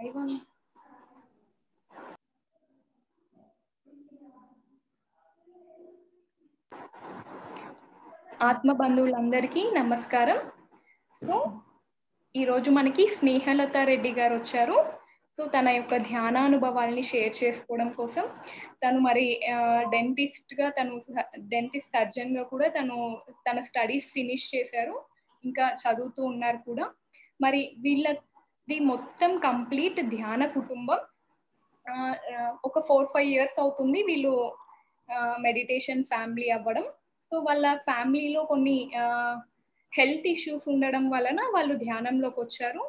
ahí ఆత్మ బంధువులందరికీ నమస్కారం సో ఈరోజు మనకి స్నేహలత రెడ్డి గారు వచ్చారు సో తన యొక్క ధ్యానానుభవాల్ని షేర్ చేసుకోవడం కోసం తను మరి డెంటిస్ట్గా తను డెంటిస్ట్ సర్జన్గా కూడా తను తన స్టడీస్ ఫినిష్ చేశారు ఇంకా చదువుతూ ఉన్నారు కూడా మరి వీళ్ళ ఇది మొత్తం కంప్లీట్ ధ్యాన కుటుంబం ఒక ఫోర్ ఫైవ్ ఇయర్స్ అవుతుంది వీళ్ళు మెడిటేషన్ ఫ్యామిలీ అవ్వడం సో వాళ్ళ ఫ్యామిలీలో కొన్ని హెల్త్ ఇష్యూస్ ఉండడం వలన వాళ్ళు ధ్యానంలోకి వచ్చారు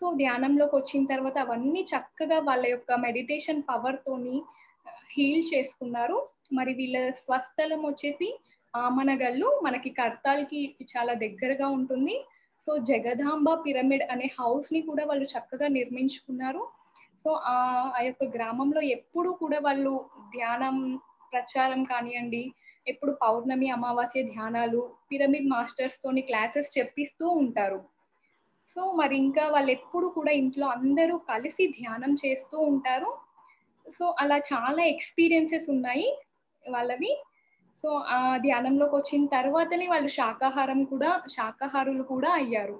సో ధ్యానంలోకి వచ్చిన తర్వాత అవన్నీ చక్కగా వాళ్ళ యొక్క మెడిటేషన్ తోని హీల్ చేసుకున్నారు మరి వీళ్ళ స్వస్థలం వచ్చేసి ఆమనగల్లు మనకి కర్తాలకి చాలా దగ్గరగా ఉంటుంది సో జగదాంబ పిరమిడ్ అనే హౌస్ ని కూడా వాళ్ళు చక్కగా నిర్మించుకున్నారు సో ఆ యొక్క గ్రామంలో ఎప్పుడు కూడా వాళ్ళు ధ్యానం ప్రచారం కానివ్వండి ఎప్పుడు పౌర్ణమి అమావాస్య ధ్యానాలు పిరమిడ్ మాస్టర్స్ తోని క్లాసెస్ చెప్పిస్తూ ఉంటారు సో మరి ఇంకా వాళ్ళు ఎప్పుడు కూడా ఇంట్లో అందరూ కలిసి ధ్యానం చేస్తూ ఉంటారు సో అలా చాలా ఎక్స్పీరియన్సెస్ ఉన్నాయి వాళ్ళవి సో ఆ ధ్యానంలోకి వచ్చిన తర్వాతనే వాళ్ళు శాకాహారం కూడా శాకాహారులు కూడా అయ్యారు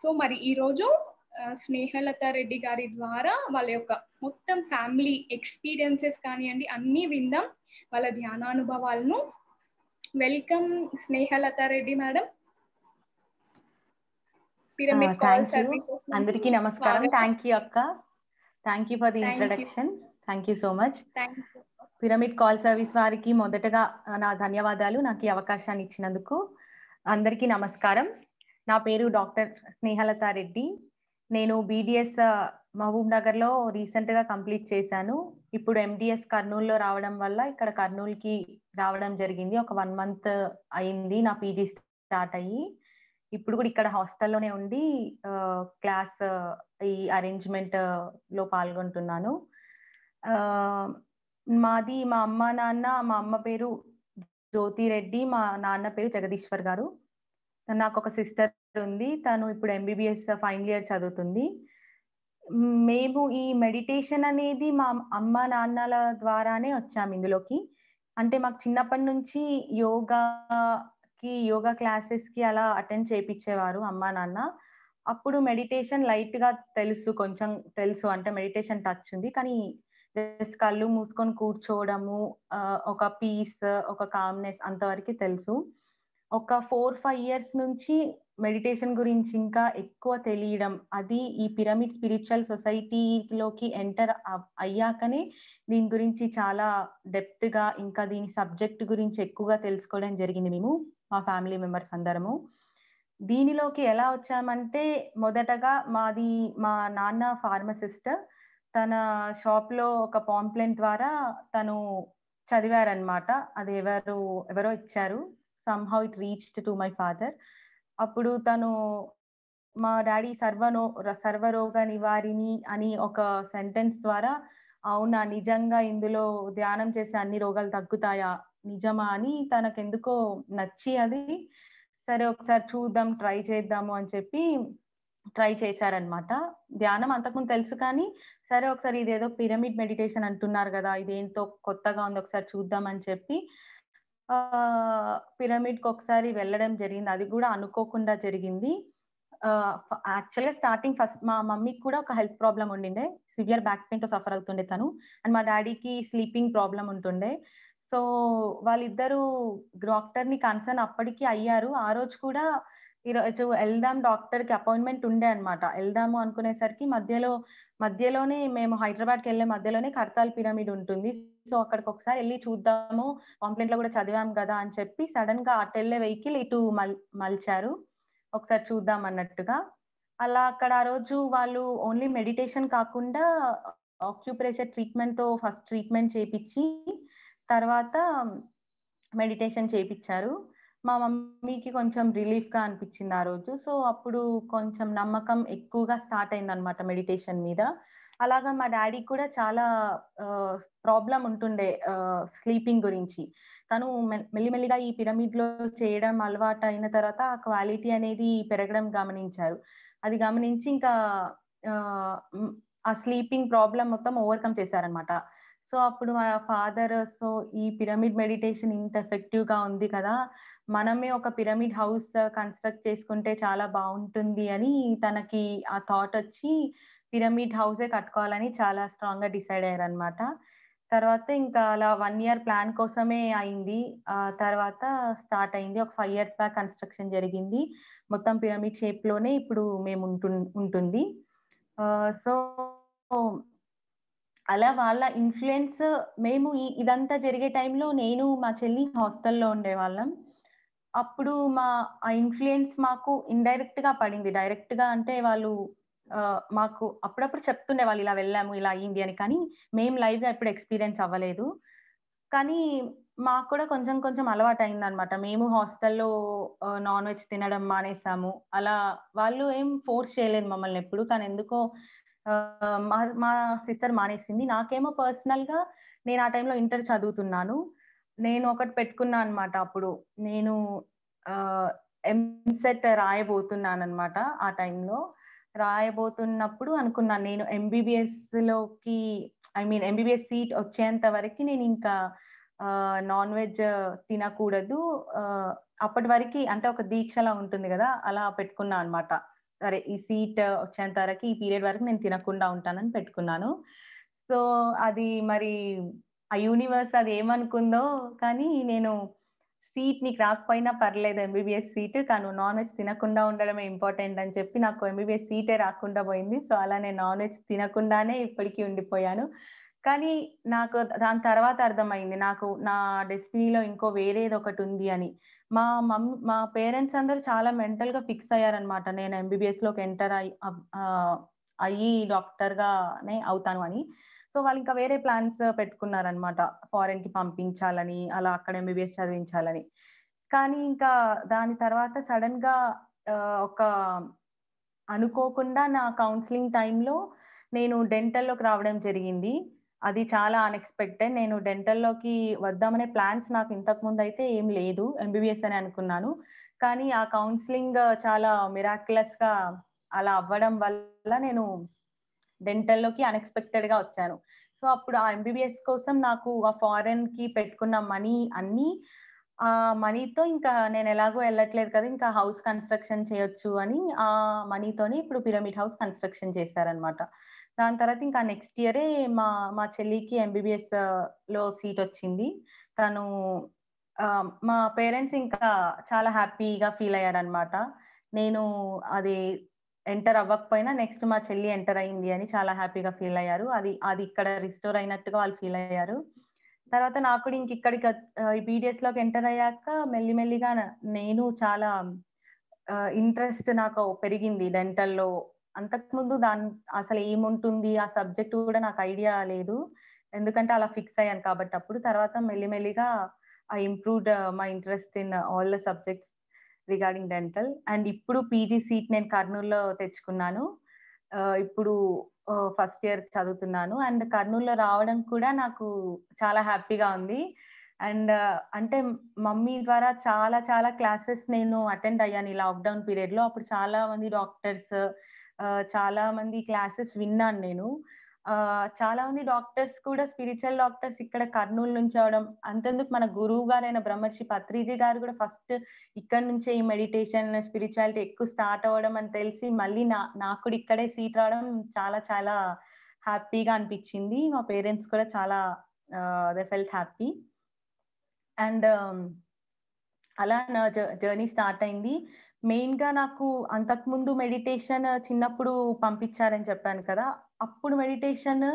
సో మరి ఈరోజు స్నేహలత రెడ్డి గారి ద్వారా వాళ్ళ యొక్క మొత్తం ఫ్యామిలీ ఎక్స్పీరియన్సెస్ కానివ్వండి అన్ని విందాం వాళ్ళ ధ్యానానుభవాలను welcome Snehalatha Reddy madam pyramid call నమస్కారం థ్యాంక్ యూ అక్క thank you for the introduction thank you so much pyramid call service వారికి మొదటగా నా ధన్యవాదాలు నాకు ఈ అవకాశాన్ని ఇచ్చినందుకు అందరికీ నమస్కారం నా పేరు డాక్టర్ స్నేహలత రెడ్డి నేను బీడిఎస్ మహబూబ్ నగర్లో రీసెంట్గా కంప్లీట్ చేశాను ఇప్పుడు ఎండిఎస్ కర్నూలులో రావడం వల్ల ఇక్కడ కర్నూలుకి రావడం జరిగింది ఒక వన్ మంత్ అయింది నా పీజీ స్టార్ట్ అయ్యి ఇప్పుడు కూడా ఇక్కడ హాస్టల్లోనే ఉండి క్లాస్ ఈ అరేంజ్మెంట్ లో పాల్గొంటున్నాను మాది మా అమ్మ నాన్న మా అమ్మ పేరు జ్యోతిరెడ్డి మా నాన్న పేరు జగదీశ్వర్ గారు నాకు ఒక సిస్టర్ ఉంది తను ఇప్పుడు ఎంబీబీఎస్ ఫైనల్ ఇయర్ చదువుతుంది మేము ఈ మెడిటేషన్ అనేది మా అమ్మ నాన్నల ద్వారానే వచ్చాము ఇందులోకి అంటే మాకు చిన్నప్పటి నుంచి యోగాకి యోగా క్లాసెస్కి అలా అటెండ్ చేయించేవారు అమ్మ నాన్న అప్పుడు మెడిటేషన్ లైట్గా తెలుసు కొంచెం తెలుసు అంటే మెడిటేషన్ టచ్ ఉంది కానీ జస్ట్ కళ్ళు మూసుకొని కూర్చోవడము ఒక పీస్ ఒక కామ్నెస్ అంతవరకు తెలుసు ఒక ఫోర్ ఫైవ్ ఇయర్స్ నుంచి మెడిటేషన్ గురించి ఇంకా ఎక్కువ తెలియడం అది ఈ పిరమిడ్ స్పిరిచువల్ సొసైటీలోకి ఎంటర్ అయ్యాకనే దీని గురించి చాలా డెప్త్ గా ఇంకా దీని సబ్జెక్ట్ గురించి ఎక్కువగా తెలుసుకోవడం జరిగింది మేము మా ఫ్యామిలీ మెంబర్స్ అందరము దీనిలోకి ఎలా వచ్చామంటే మొదటగా మాది మా నాన్న ఫార్మసిస్ట్ తన షాప్లో ఒక పాంప్లెంట్ ద్వారా తను చదివారనమాట అది ఎవరు ఎవరో ఇచ్చారు somehow it reached to my father అప్పుడు తను మా డాడీ సర్వనో సర్వరోగ నివారిణి అని ఒక సెంటెన్స్ ద్వారా అవునా నిజంగా ఇందులో ధ్యానం చేసే అన్ని రోగాలు తగ్గుతాయా నిజమా అని తనకెందుకో నచ్చి అది సరే ఒకసారి చూద్దాం ట్రై చేద్దాము అని చెప్పి ట్రై చేశారనమాట ధ్యానం అంతకుముందు తెలుసు కానీ సరే ఒకసారి ఇదేదో పిరమిడ్ మెడిటేషన్ అంటున్నారు కదా ఇదేంతో కొత్తగా ఉంది ఒకసారి చూద్దాం అని చెప్పి ఆ పిరమిడ్ కి ఒకసారి వెళ్ళడం జరిగింది అది కూడా అనుకోకుండా జరిగింది యాక్చువల్గా స్టార్టింగ్ ఫస్ట్ మా మమ్మీకి కూడా ఒక హెల్త్ ప్రాబ్లం ఉండిండే సివియర్ బ్యాక్ పెయిన్తో సఫర్ అవుతుండే తను అండ్ మా డాడీకి స్లీపింగ్ ప్రాబ్లం ఉంటుండే సో వాళ్ళిద్దరూ డాక్టర్ని కన్సర్న్ అప్పటికి అయ్యారు ఆ రోజు కూడా ఈరోజు వెళ్దాం డాక్టర్ కి అపాయింట్మెంట్ ఉండే అనమాట వెళ్దాము అనుకునేసరికి మధ్యలో మధ్యలోనే మేము హైదరాబాద్ కి వెళ్ళే మధ్యలోనే కర్తాల్ పిరమిడ్ ఉంటుంది సో అక్కడికి ఒకసారి వెళ్ళి చూద్దాము కంప్లైంట్ లో కూడా చదివాం కదా అని చెప్పి సడన్ గా అటు వెళ్ళే వెహికల్ ఇటు మల్ మలిచారు ఒకసారి చూద్దాం అన్నట్టుగా అలా అక్కడ ఆ రోజు వాళ్ళు ఓన్లీ మెడిటేషన్ కాకుండా ఆక్యుప్రెషర్ ట్రీట్మెంట్ తో ఫస్ట్ ట్రీట్మెంట్ చేపించి తర్వాత మెడిటేషన్ చేపించారు మా మమ్మీకి కొంచెం రిలీఫ్ గా అనిపించింది ఆ రోజు సో అప్పుడు కొంచెం నమ్మకం ఎక్కువగా స్టార్ట్ అయింది అనమాట మెడిటేషన్ మీద అలాగా మా డాడీ కూడా చాలా ప్రాబ్లం ఉంటుండే స్లీపింగ్ గురించి తను మెల్లిమెల్లిగా ఈ పిరమిడ్ లో చేయడం అలవాటు అయిన తర్వాత ఆ క్వాలిటీ అనేది పెరగడం గమనించారు అది గమనించి ఇంకా ఆ స్లీపింగ్ ప్రాబ్లం మొత్తం ఓవర్కమ్ చేశారనమాట సో అప్పుడు మా ఫాదర్ సో ఈ పిరమిడ్ మెడిటేషన్ ఇంత ఎఫెక్టివ్ గా ఉంది కదా మనమే ఒక పిరమిడ్ హౌస్ కన్స్ట్రక్ట్ చేసుకుంటే చాలా బాగుంటుంది అని తనకి ఆ థాట్ వచ్చి పిరమిడ్ హౌసే కట్టుకోవాలని చాలా స్ట్రాంగ్ గా డిసైడ్ అయ్యారు అనమాట తర్వాత ఇంకా అలా వన్ ఇయర్ ప్లాన్ కోసమే అయింది ఆ తర్వాత స్టార్ట్ అయింది ఒక ఫైవ్ ఇయర్స్ బ్యాక్ కన్స్ట్రక్షన్ జరిగింది మొత్తం పిరమిడ్ షేప్ లోనే ఇప్పుడు మేము ఉంటుంది సో అలా వాళ్ళ ఇన్ఫ్లుయెన్స్ మేము ఇదంతా జరిగే టైంలో నేను మా చెల్లి హాస్టల్లో ఉండేవాళ్ళం అప్పుడు మా ఆ ఇన్ఫ్లుయెన్స్ మాకు ఇండైరెక్ట్ గా పడింది డైరెక్ట్ గా అంటే వాళ్ళు మాకు అప్పుడప్పుడు చెప్తుండే వాళ్ళు ఇలా వెళ్ళాము ఇలా అయింది అని కానీ మేము లైవ్ గా ఎప్పుడు ఎక్స్పీరియన్స్ అవ్వలేదు కానీ మాకు కూడా కొంచెం కొంచెం అలవాటు అయింది అనమాట మేము హాస్టల్లో నాన్ వెజ్ తినడం మానేసాము అలా వాళ్ళు ఏం ఫోర్స్ చేయలేదు మమ్మల్ని ఎప్పుడు కానీ ఎందుకో మా మా సిస్టర్ మానేసింది నాకేమో పర్సనల్ గా నేను ఆ టైంలో ఇంటర్ చదువుతున్నాను నేను ఒకటి పెట్టుకున్నా అనమాట అప్పుడు నేను ఎంసెట్ రాయబోతున్నాను అనమాట ఆ టైంలో రాయబోతున్నప్పుడు అనుకున్నాను నేను ఎంబీబీఎస్ లోకి ఐ మీన్ ఎంబీబీఎస్ సీట్ వచ్చేంత వరకు నేను ఇంకా నాన్ వెజ్ తినకూడదు అప్పటి వరకు అంటే ఒక దీక్షలా ఉంటుంది కదా అలా పెట్టుకున్నా అనమాట సరే ఈ సీట్ వచ్చేంత వరకు ఈ పీరియడ్ వరకు నేను తినకుండా ఉంటానని పెట్టుకున్నాను సో అది మరి ఆ యూనివర్స్ అది ఏమనుకుందో కానీ నేను సీట్ నీకు రాకపోయినా పర్లేదు ఎంబీబీఎస్ సీట్ కాను నాన్ వెజ్ తినకుండా ఉండడమే ఇంపార్టెంట్ అని చెప్పి నాకు ఎంబీబీఎస్ సీటే రాకుండా పోయింది సో అలా నేను నాన్ వెజ్ తినకుండానే ఇప్పటికీ ఉండిపోయాను కానీ నాకు దాని తర్వాత అర్థమైంది నాకు నా డెస్టినీలో ఇంకో వేరేది ఒకటి ఉంది అని మా మమ్మీ మా పేరెంట్స్ అందరూ చాలా మెంటల్గా ఫిక్స్ అయ్యారనమాట నేను ఎంబీబీఎస్ లోకి ఎంటర్ అయ్యి అయ్యి డాక్టర్గానే అవుతాను అని సో వాళ్ళు ఇంకా వేరే ప్లాన్స్ పెట్టుకున్నారనమాట ఫారెన్ కి పంపించాలని అలా అక్కడ ఎంబీబీఎస్ చదివించాలని కానీ ఇంకా దాని తర్వాత సడన్ గా ఒక అనుకోకుండా నా కౌన్సిలింగ్ టైంలో నేను డెంటల్లోకి రావడం జరిగింది అది చాలా అన్ఎక్స్పెక్టెడ్ నేను డెంటల్లోకి వద్దామనే ప్లాన్స్ నాకు ఇంతకు ముందు అయితే ఏం లేదు ఎంబీబీఎస్ అని అనుకున్నాను కానీ ఆ కౌన్సిలింగ్ చాలా మిరాక్యులస్ గా అలా అవ్వడం వల్ల నేను డెంటల్లోకి అన్ఎక్స్పెక్టెడ్ గా వచ్చాను సో అప్పుడు ఆ ఎంబీబీఎస్ కోసం నాకు ఆ ఫారెన్ కి పెట్టుకున్న మనీ అన్ని ఆ మనీతో ఇంకా నేను ఎలాగో వెళ్ళట్లేదు కదా ఇంకా హౌస్ కన్స్ట్రక్షన్ చేయొచ్చు అని ఆ మనీతోనే ఇప్పుడు పిరమిడ్ హౌస్ కన్స్ట్రక్షన్ చేశారనమాట దాని తర్వాత ఇంకా నెక్స్ట్ ఇయరే మా మా చెల్లికి ఎంబీబీఎస్ లో సీట్ వచ్చింది తను మా పేరెంట్స్ ఇంకా చాలా హ్యాపీగా ఫీల్ అయ్యారనమాట నేను అది ఎంటర్ అవ్వకపోయినా నెక్స్ట్ మా చెల్లి ఎంటర్ అయింది అని చాలా హ్యాపీగా ఫీల్ అయ్యారు అది అది ఇక్కడ రిస్టోర్ అయినట్టుగా వాళ్ళు ఫీల్ అయ్యారు తర్వాత నాకు కూడా ఇంక ఇక్కడికి బీడిఎస్ లోకి ఎంటర్ అయ్యాక మెల్లిమెల్లిగా నేను చాలా ఇంట్రెస్ట్ నాకు పెరిగింది డెంటల్లో అంతకుముందు దాని అసలు ఏముంటుంది ఆ సబ్జెక్ట్ కూడా నాకు ఐడియా లేదు ఎందుకంటే అలా ఫిక్స్ అయ్యాను కాబట్టి అప్పుడు తర్వాత మెల్లిమెల్లిగా I improved my interest in all the subjects regarding dental and ఇప్పుడు పీజీ సీట్ నేను కర్నూలులో తెచ్చుకున్నాను ఇప్పుడు ఫస్ట్ ఇయర్ చదువుతున్నాను అండ్ కర్నూలులో రావడం కూడా నాకు చాలా హ్యాపీగా ఉంది అండ్ అంటే మమ్మీ ద్వారా చాలా చాలా క్లాసెస్ నేను అటెండ్ అయ్యాను ఈ లాక్డౌన్ పీరియడ్లో అప్పుడు చాలా మంది డాక్టర్స్ చాలా మంది క్లాసెస్ విన్నాను నేను చాలా మంది డాక్టర్స్ కూడా స్పిరిచువల్ డాక్టర్స్ ఇక్కడ కర్నూలు నుంచి అవడం అంతెందుకు మన గురువు గారైన బ్రహ్మర్షి పత్రిజీ గారు కూడా ఫస్ట్ ఇక్కడ నుంచే ఈ మెడిటేషన్ స్పిరిచువాలిటీ ఎక్కువ స్టార్ట్ అవ్వడం అని తెలిసి మళ్ళీ నా నాకు కూడా ఇక్కడే సీట్ రావడం చాలా చాలా హ్యాపీగా అనిపించింది మా పేరెంట్స్ కూడా చాలా దే ఫెల్ట్ హ్యాపీ అండ్ అలా నా జర్నీ స్టార్ట్ అయింది మెయిన్ గా నాకు అంతకుముందు మెడిటేషన్ చిన్నప్పుడు పంపించారని చెప్పాను కదా అప్పుడు మెడిటేషన్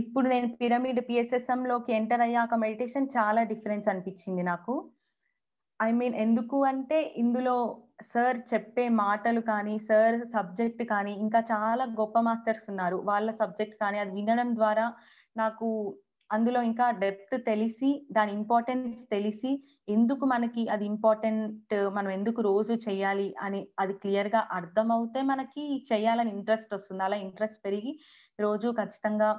ఇప్పుడు నేను పిరమిడ్ పిఎస్ఎస్ఎం లోకి ఎంటర్ అయ్యాక మెడిటేషన్ చాలా డిఫరెన్స్ అనిపించింది నాకు ఐ మీన్ ఎందుకు అంటే ఇందులో సార్ చెప్పే మాటలు కానీ సార్ సబ్జెక్ట్ కానీ ఇంకా చాలా గొప్ప మాస్టర్స్ ఉన్నారు వాళ్ళ సబ్జెక్ట్ కానీ అది వినడం ద్వారా నాకు అందులో ఇంకా డెప్త్ తెలిసి దాని ఇంపార్టెన్స్ తెలిసి ఎందుకు మనకి అది ఇంపార్టెంట్ మనం ఎందుకు రోజు చేయాలి అని అది క్లియర్ గా అవుతే మనకి చేయాలని ఇంట్రెస్ట్ వస్తుంది అలా ఇంట్రెస్ట్ పెరిగి రోజు ఖచ్చితంగా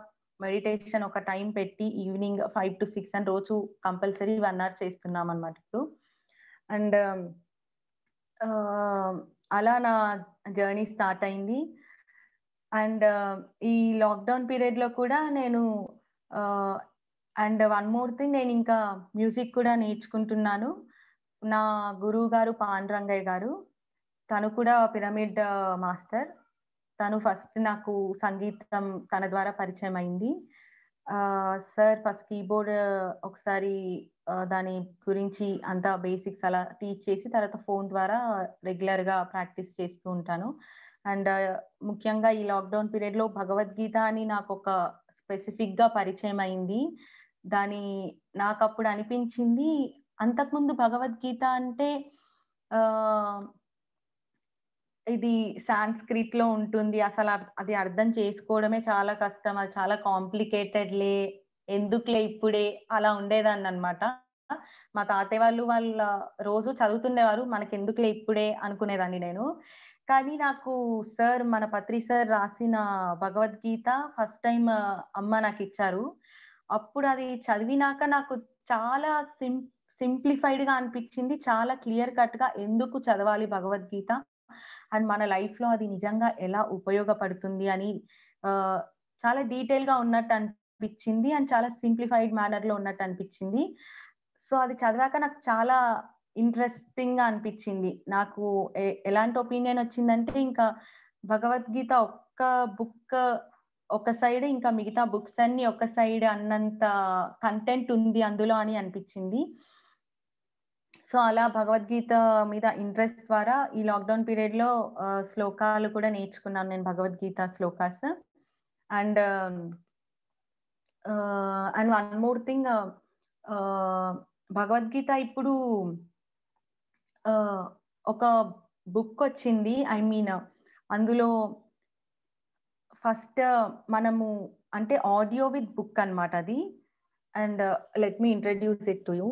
మెడిటేషన్ ఒక టైం పెట్టి ఈవినింగ్ ఫైవ్ టు సిక్స్ అని రోజు కంపల్సరీ వన్ అవర్ చేస్తున్నాం అనమాట ఇప్పుడు అండ్ um, uh, అలా నా జర్నీ స్టార్ట్ అయింది అండ్ uh, ఈ లాక్డౌన్ పీరియడ్ లో కూడా నేను అండ్ వన్ మోర్ థింగ్ నేను ఇంకా మ్యూజిక్ కూడా నేర్చుకుంటున్నాను నా గురువు గారు పాండురంగయ్య గారు తను కూడా పిరమిడ్ మాస్టర్ తను ఫస్ట్ నాకు సంగీతం తన ద్వారా పరిచయం అయింది సార్ ఫస్ట్ కీబోర్డ్ ఒకసారి దాని గురించి అంతా బేసిక్స్ అలా టీచ్ చేసి తర్వాత ఫోన్ ద్వారా రెగ్యులర్గా ప్రాక్టీస్ చేస్తూ ఉంటాను అండ్ ముఖ్యంగా ఈ లాక్డౌన్ పీరియడ్లో భగవద్గీత అని నాకు ఒక స్పెసిఫిక్ గా పరిచయం అయింది దాని నాకు అప్పుడు అనిపించింది అంతకుముందు భగవద్గీత అంటే ఇది సాంస్క్రిట్ లో ఉంటుంది అసలు అది అర్థం చేసుకోవడమే చాలా కష్టం అది చాలా కాంప్లికేటెడ్లే ఎందుకులే ఇప్పుడే అలా ఉండేదాన్ని అనమాట మా తాతయ్య వాళ్ళు వాళ్ళ రోజు చదువుతుండేవారు మనకి ఎందుకులే ఇప్పుడే అనుకునేదాన్ని నేను కానీ నాకు సార్ మన పత్రి సార్ రాసిన భగవద్గీత ఫస్ట్ టైం అమ్మ నాకు ఇచ్చారు అప్పుడు అది చదివినాక నాకు చాలా సిం సింప్లిఫైడ్ గా అనిపించింది చాలా క్లియర్ కట్ గా ఎందుకు చదవాలి భగవద్గీత అండ్ మన లైఫ్ లో అది నిజంగా ఎలా ఉపయోగపడుతుంది అని చాలా డీటెయిల్ గా ఉన్నట్టు అనిపించింది అండ్ చాలా సింప్లిఫైడ్ మేనర్ లో ఉన్నట్టు అనిపించింది సో అది చదివాక నాకు చాలా ఇంట్రెస్టింగ్ గా అనిపించింది నాకు ఎలాంటి ఒపీనియన్ వచ్చిందంటే ఇంకా భగవద్గీత ఒక్క బుక్ ఒక సైడ్ ఇంకా మిగతా బుక్స్ అన్ని ఒక సైడ్ అన్నంత కంటెంట్ ఉంది అందులో అని అనిపించింది సో అలా భగవద్గీత మీద ఇంట్రెస్ట్ ద్వారా ఈ లాక్డౌన్ పీరియడ్ లో శ్లోకాలు కూడా నేర్చుకున్నాను నేను Bhagavad Gita shlokas and and one more thing Bhagavad Gita ఇప్పుడు ఒక బుక్ వచ్చింది ఐ మీన్ అందులో ఫస్ట్ మనము అంటే ఆడియో విత్ బుక్ అనమాట అది and let me introduce it to you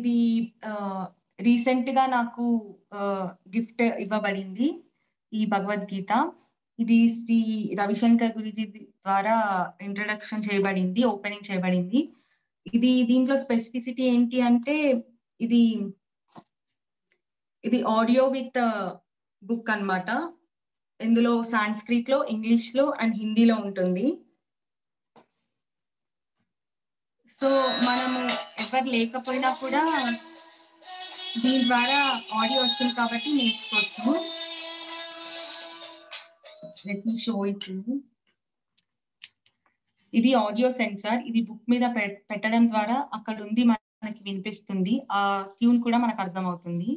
ఇది రీసెంట్ గా నాకు గిఫ్ట్ ఇవ్వబడింది ఈ భగవద్గీత ఇది శ్రీ రవిశంకర్ గురుజీ ద్వారా ఇంట్రడక్షన్ చేయబడింది ఓపెనింగ్ చేయబడింది ఇది దీంట్లో స్పెసిఫిసిటీ ఏంటి అంటే ఇది ఇది ఆడియో విత్ బుక్ అనమాట ఇందులో సాంస్క్రిట్ లో ఇంగ్లీష్ లో అండ్ హిందీలో ఉంటుంది సో మనము ఎవరు లేకపోయినా కూడా దీని ద్వారా ఆడియో వస్తుంది కాబట్టి నేర్చుకోవచ్చు లెట్ షో ఇట్ ఇది ఆడియో సెన్సార్ ఇది బుక్ మీద పెట్టడం ద్వారా అక్కడ ఉంది మనకి వినిపిస్తుంది ఆ ట్యూన్ కూడా మనకు అర్థమవుతుంది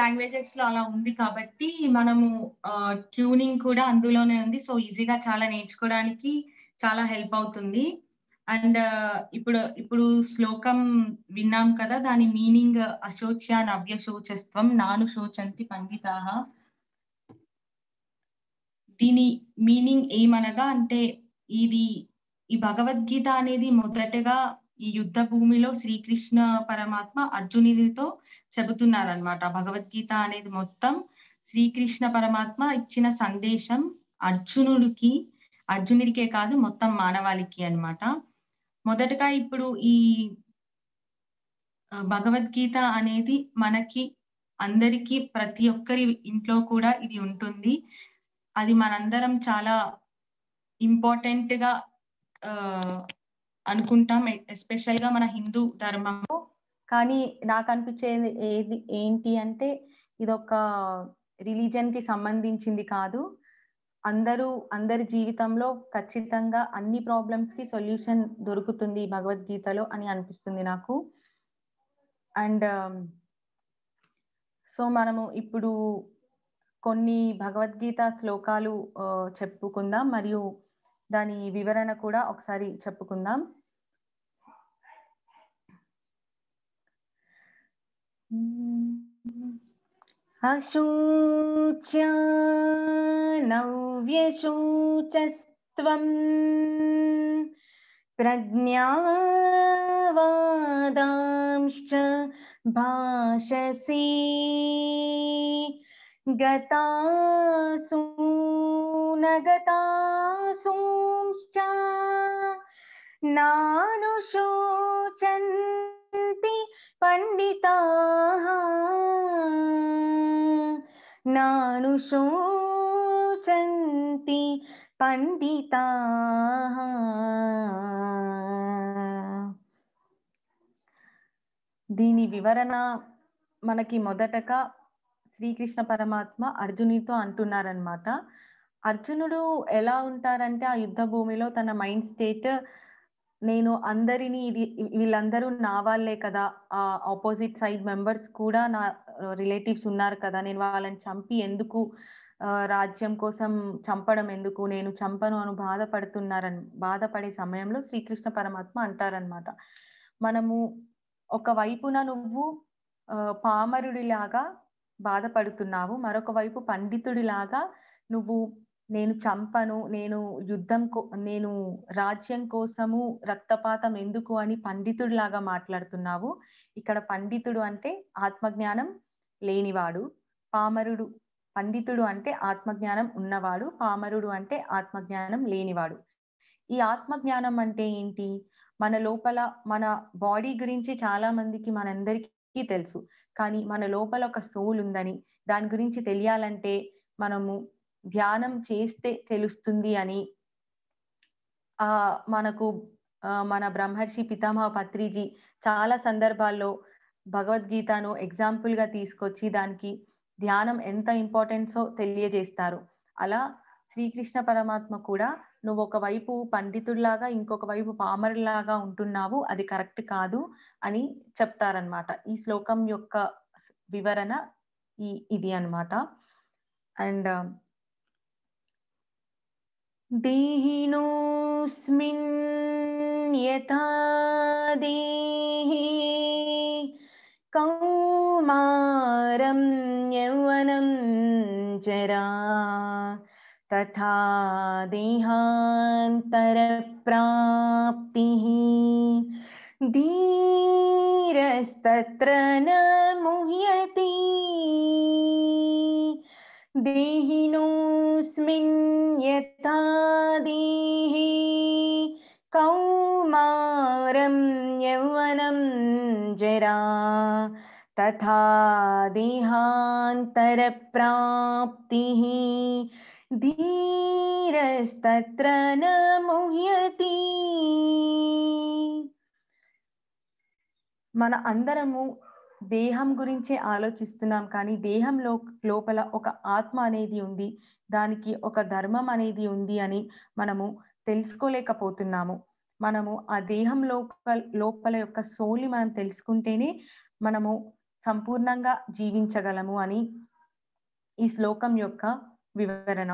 లాంగ్వేజెస్ లో అలా ఉంది కాబట్టి మనము ట్యూనింగ్ కూడా అందులోనే ఉంది సో ఈజీగా చాలా నేర్చుకోవడానికి చాలా హెల్ప్ అవుతుంది అండ్ ఇప్పుడు ఇప్పుడు శ్లోకం విన్నాం కదా దాని మీనింగ్ అశోచ్య నవ్య శోచస్వం నాను శోచంతి పండితాహ దీని మీనింగ్ ఏమనగా అంటే ఇది ఈ భగవద్గీత అనేది మొదటగా ఈ యుద్ధ భూమిలో శ్రీకృష్ణ పరమాత్మ అర్జునుడితో చెబుతున్నారనమాట భగవద్గీత అనేది మొత్తం శ్రీకృష్ణ పరమాత్మ ఇచ్చిన సందేశం అర్జునుడికి అర్జునుడికే కాదు మొత్తం మానవాళికి అనమాట మొదటగా ఇప్పుడు ఈ భగవద్గీత అనేది మనకి అందరికీ ప్రతి ఒక్కరి ఇంట్లో కూడా ఇది ఉంటుంది అది మనందరం చాలా ఇంపార్టెంట్ గా అనుకుంటాం ఎస్పెషల్ గా మన హిందూ ధర్మంలో కానీ నాకు అనిపించేది ఏది ఏంటి అంటే ఇదొక రిలీజన్ కి సంబంధించింది కాదు అందరూ అందరి జీవితంలో ఖచ్చితంగా అన్ని ప్రాబ్లమ్స్ కి సొల్యూషన్ దొరుకుతుంది భగవద్గీతలో అని అనిపిస్తుంది నాకు అండ్ సో మనము ఇప్పుడు కొన్ని భగవద్గీత శ్లోకాలు చెప్పుకుందాం మరియు దాని వివరణ కూడా ఒకసారి చెప్పుకుందాం అశూచ్యానవ్యశూచస్త్వం ప్రజ్ఞావాదాంశ భాషసి గతాసూ नगतासूंश्च नानुशोचन्ति నాను नानुशोचन्ति పండిత దీని వివరణ మనకి మొదటగా శ్రీకృష్ణ పరమాత్మ అర్జునితో అంటున్నారనమాట అర్జునుడు ఎలా ఉంటారంటే ఆ యుద్ధ భూమిలో తన మైండ్ స్టేట్ నేను అందరినీ ఇది వీళ్ళందరూ నా వాళ్ళే కదా ఆ ఆపోజిట్ సైడ్ మెంబర్స్ కూడా నా రిలేటివ్స్ ఉన్నారు కదా నేను వాళ్ళని చంపి ఎందుకు రాజ్యం కోసం చంపడం ఎందుకు నేను చంపను అని బాధపడుతున్నారని బాధపడే సమయంలో శ్రీకృష్ణ పరమాత్మ అంటారనమాట మనము ఒక వైపున నువ్వు పామరుడిలాగా బాధపడుతున్నావు మరొక వైపు పండితుడిలాగా నువ్వు నేను చంపను నేను యుద్ధం నేను రాజ్యం కోసము రక్తపాతం ఎందుకు అని పండితుడు లాగా మాట్లాడుతున్నావు ఇక్కడ పండితుడు అంటే ఆత్మజ్ఞానం లేనివాడు పామరుడు పండితుడు అంటే ఆత్మజ్ఞానం ఉన్నవాడు పామరుడు అంటే ఆత్మజ్ఞానం లేనివాడు ఈ ఆత్మజ్ఞానం అంటే ఏంటి మన లోపల మన బాడీ గురించి చాలా మందికి మనందరికీ తెలుసు కానీ మన లోపల ఒక సోల్ ఉందని దాని గురించి తెలియాలంటే మనము ధ్యానం చేస్తే తెలుస్తుంది అని ఆ మనకు మన బ్రహ్మర్షి పితామహ పత్రిజీ చాలా సందర్భాల్లో భగవద్గీతను ఎగ్జాంపుల్ గా తీసుకొచ్చి దానికి ధ్యానం ఎంత ఇంపార్టెన్సో తెలియజేస్తారు అలా శ్రీకృష్ణ పరమాత్మ కూడా నువ్వు ఒకవైపు పండితుడిలాగా ఇంకొక వైపు పామరులాగా ఉంటున్నావు అది కరెక్ట్ కాదు అని చెప్తారనమాట ఈ శ్లోకం యొక్క వివరణ ఈ ఇది అనమాట అండ్ देहिनोऽस्मिन् यथा कौमारं यौवनं जरा तथा देहान्तरप्राप्तिः धीरस्तत्र न मुह्यती देहिनोऽस्मिन् कौमारं यौवनं जरा तथा देहान्तरप्राप्तिः धीरस्तत्र न मुह्यति మన అందరము దేహం గురించే ఆలోచిస్తున్నాం కానీ దేహంలో లోపల ఒక ఆత్మ అనేది ఉంది దానికి ఒక ధర్మం అనేది ఉంది అని మనము తెలుసుకోలేకపోతున్నాము మనము ఆ దేహం లోపల లోపల యొక్క సోల్ని మనం తెలుసుకుంటేనే మనము సంపూర్ణంగా జీవించగలము అని ఈ శ్లోకం యొక్క వివరణ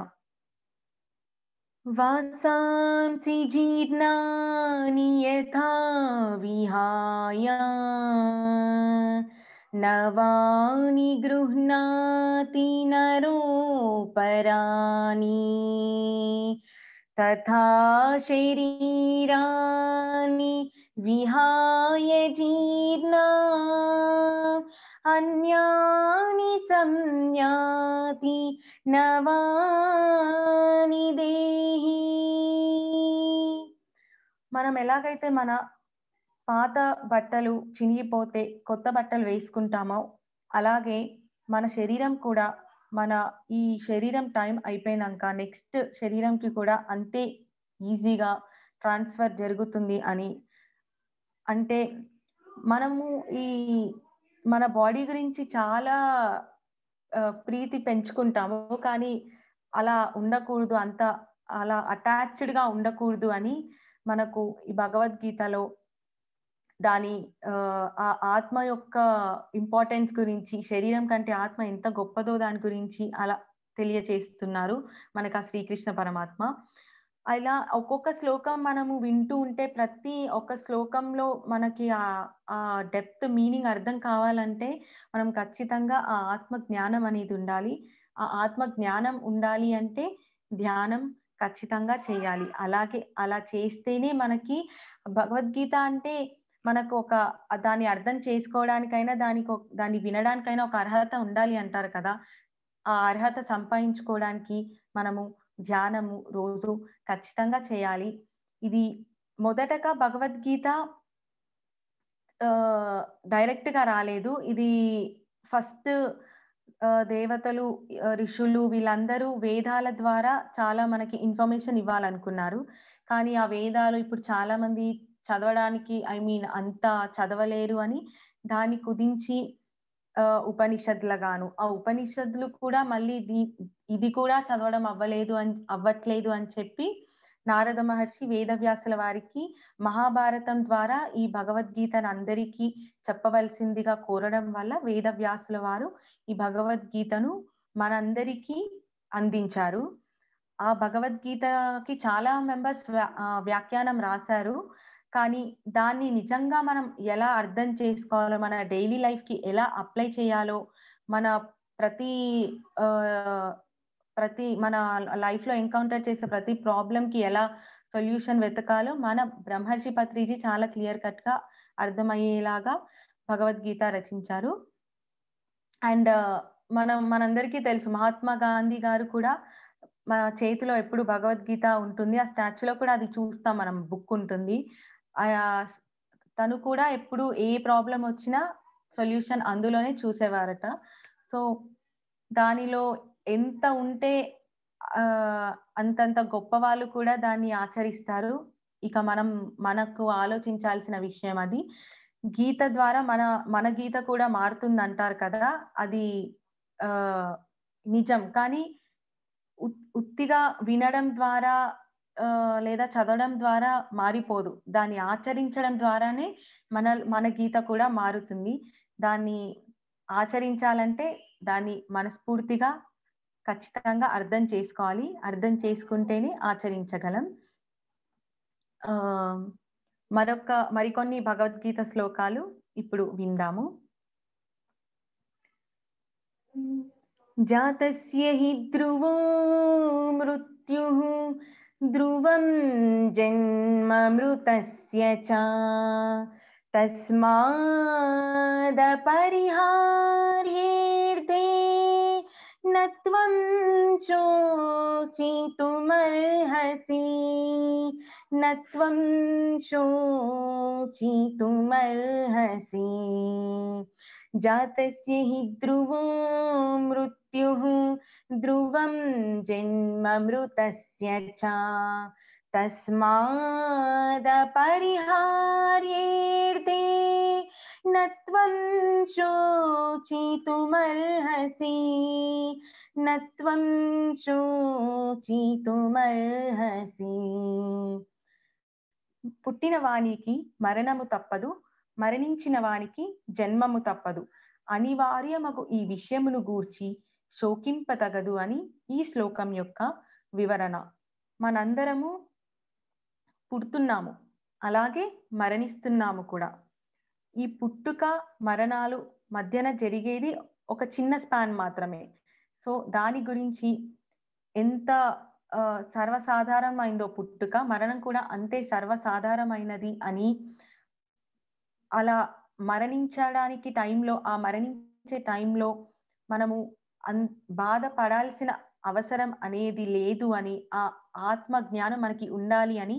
వాసాంసి జీర్ణాని యథా విహాయ नवानि गृह्णाति नरोपराणि तथा शरीराणि विहाय जीर्णा अन्यानि संज्ञाति नवानि देहि मनम् एलागैते मन పాత బట్టలు చినిగిపోతే కొత్త బట్టలు వేసుకుంటామో అలాగే మన శరీరం కూడా మన ఈ శరీరం టైం అయిపోయినాక నెక్స్ట్ శరీరంకి కూడా అంతే ఈజీగా ట్రాన్స్ఫర్ జరుగుతుంది అని అంటే మనము ఈ మన బాడీ గురించి చాలా ప్రీతి పెంచుకుంటాము కానీ అలా ఉండకూడదు అంత అలా అటాచ్డ్గా ఉండకూడదు అని మనకు ఈ భగవద్గీతలో దాని ఆ ఆత్మ యొక్క ఇంపార్టెన్స్ గురించి శరీరం కంటే ఆత్మ ఎంత గొప్పదో దాని గురించి అలా తెలియచేస్తున్నారు మనకు ఆ శ్రీకృష్ణ పరమాత్మ అలా ఒక్కొక్క శ్లోకం మనము వింటూ ఉంటే ప్రతి ఒక్క శ్లోకంలో మనకి ఆ డెప్త్ మీనింగ్ అర్థం కావాలంటే మనం ఖచ్చితంగా ఆ ఆత్మ జ్ఞానం అనేది ఉండాలి ఆ ఆత్మ జ్ఞానం ఉండాలి అంటే ధ్యానం ఖచ్చితంగా చేయాలి అలాగే అలా చేస్తేనే మనకి భగవద్గీత అంటే మనకు ఒక దాన్ని అర్థం చేసుకోవడానికైనా దానికి దాన్ని వినడానికైనా ఒక అర్హత ఉండాలి అంటారు కదా ఆ అర్హత సంపాదించుకోవడానికి మనము ధ్యానము రోజు ఖచ్చితంగా చేయాలి ఇది మొదటగా భగవద్గీత డైరెక్ట్ గా రాలేదు ఇది ఫస్ట్ దేవతలు ఋషులు వీళ్ళందరూ వేదాల ద్వారా చాలా మనకి ఇన్ఫర్మేషన్ ఇవ్వాలనుకున్నారు కానీ ఆ వేదాలు ఇప్పుడు చాలా మంది చదవడానికి ఐ మీన్ అంత చదవలేరు అని దాన్ని కుదించి ఉపనిషత్లగాను ఆ ఉపనిషత్తులు కూడా మళ్ళీ ఇది కూడా చదవడం అవ్వలేదు అని అవ్వట్లేదు అని చెప్పి నారద మహర్షి వేదవ్యాసుల వారికి మహాభారతం ద్వారా ఈ భగవద్గీతను అందరికీ చెప్పవలసిందిగా కోరడం వల్ల వేదవ్యాసుల వారు ఈ భగవద్గీతను మనందరికీ అందించారు ఆ భగవద్గీతకి చాలా మెంబర్స్ వ్యాఖ్యానం రాశారు కానీ దాన్ని నిజంగా మనం ఎలా అర్థం చేసుకోవాలో మన డైలీ లైఫ్ కి ఎలా అప్లై చేయాలో మన ప్రతి ప్రతి మన లైఫ్ లో ఎన్కౌంటర్ చేసే ప్రతి ప్రాబ్లం కి ఎలా సొల్యూషన్ వెతకాలో మన బ్రహ్మర్షి పత్రిజీ చాలా క్లియర్ కట్ గా అర్థమయ్యేలాగా భగవద్గీత రచించారు అండ్ మనం మనందరికీ తెలుసు మహాత్మా గాంధీ గారు కూడా మన చేతిలో ఎప్పుడు భగవద్గీత ఉంటుంది ఆ స్టాచ్యూలో కూడా అది చూస్తాం మనం బుక్ ఉంటుంది తను కూడా ఎప్పుడు ఏ ప్రాబ్లం వచ్చినా సొల్యూషన్ అందులోనే చూసేవారట సో దానిలో ఎంత ఉంటే అంతంత గొప్ప వాళ్ళు కూడా దాన్ని ఆచరిస్తారు ఇక మనం మనకు ఆలోచించాల్సిన విషయం అది గీత ద్వారా మన మన గీత కూడా మారుతుంది అంటారు కదా అది నిజం కానీ ఉత్తిగా వినడం ద్వారా లేదా చదవడం ద్వారా మారిపోదు దాన్ని ఆచరించడం ద్వారానే మన మన గీత కూడా మారుతుంది దాన్ని ఆచరించాలంటే దాన్ని మనస్ఫూర్తిగా ఖచ్చితంగా అర్థం చేసుకోవాలి అర్థం చేసుకుంటేనే ఆచరించగలం మరొక మరికొన్ని భగవద్గీత శ్లోకాలు ఇప్పుడు విందాము జాతస్య హి ధ్రువో మృత్యు ध्रुवं जन्ममृतस्य च तस्मादपरिहार्येऽर्थे न त्वं शोचितुमर्हसि न त्वं शोचितुमर्हसि जातस्य हि ध्रुवो मृत మృత్యు ధ్రువం జన్మ మృత తస్మాదపరిహార్యే నత్వం శోచితుమర్హసి నత్వం శోచితుమర్హసి పుట్టిన వానికి మరణము తప్పదు మరణించిన వానికి జన్మము తప్పదు అనివార్యమగు ఈ విషయమును గూర్చి శోకింపతగదు అని ఈ శ్లోకం యొక్క వివరణ మనందరము పుడుతున్నాము అలాగే మరణిస్తున్నాము కూడా ఈ పుట్టుక మరణాలు మధ్యన జరిగేది ఒక చిన్న స్పాన్ మాత్రమే సో దాని గురించి ఎంత సర్వసాధారణమైందో పుట్టుక మరణం కూడా అంతే సర్వసాధారణమైనది అని అలా మరణించడానికి టైంలో ఆ మరణించే టైంలో మనము అన్ బాధపడాల్సిన అవసరం అనేది లేదు అని ఆ ఆత్మ జ్ఞానం మనకి ఉండాలి అని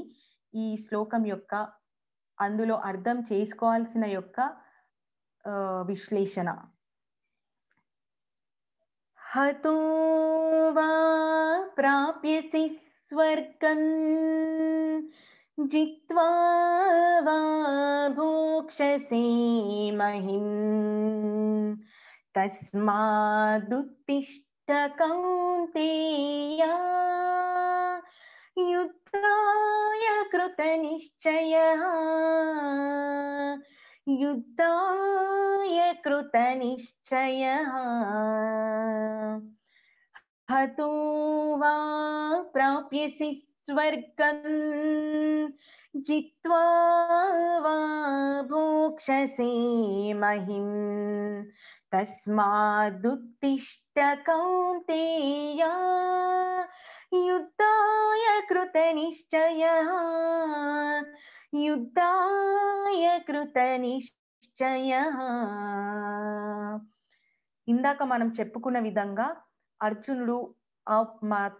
ఈ శ్లోకం యొక్క అందులో అర్థం చేసుకోవాల్సిన యొక్క విశ్లేషణ హతో స్వర్గం జిత్వా భోక్షసే మహిం तस्मादुत्तिष्ठ कौन्तेया युद्धाय कृतनिश्चयः युद्धाय कृतनिश्चयः हतो वा प्राप्यसि स्वर्गम् जित्वा वा भोक्षसे महिम् तस्मादुत्तिष्ठ कौन्तेया కృత నిశ్చయ యుద్ధాయ కృత నిశ్చయ ఇందాక మనం చెప్పుకున్న విధంగా అర్జునుడు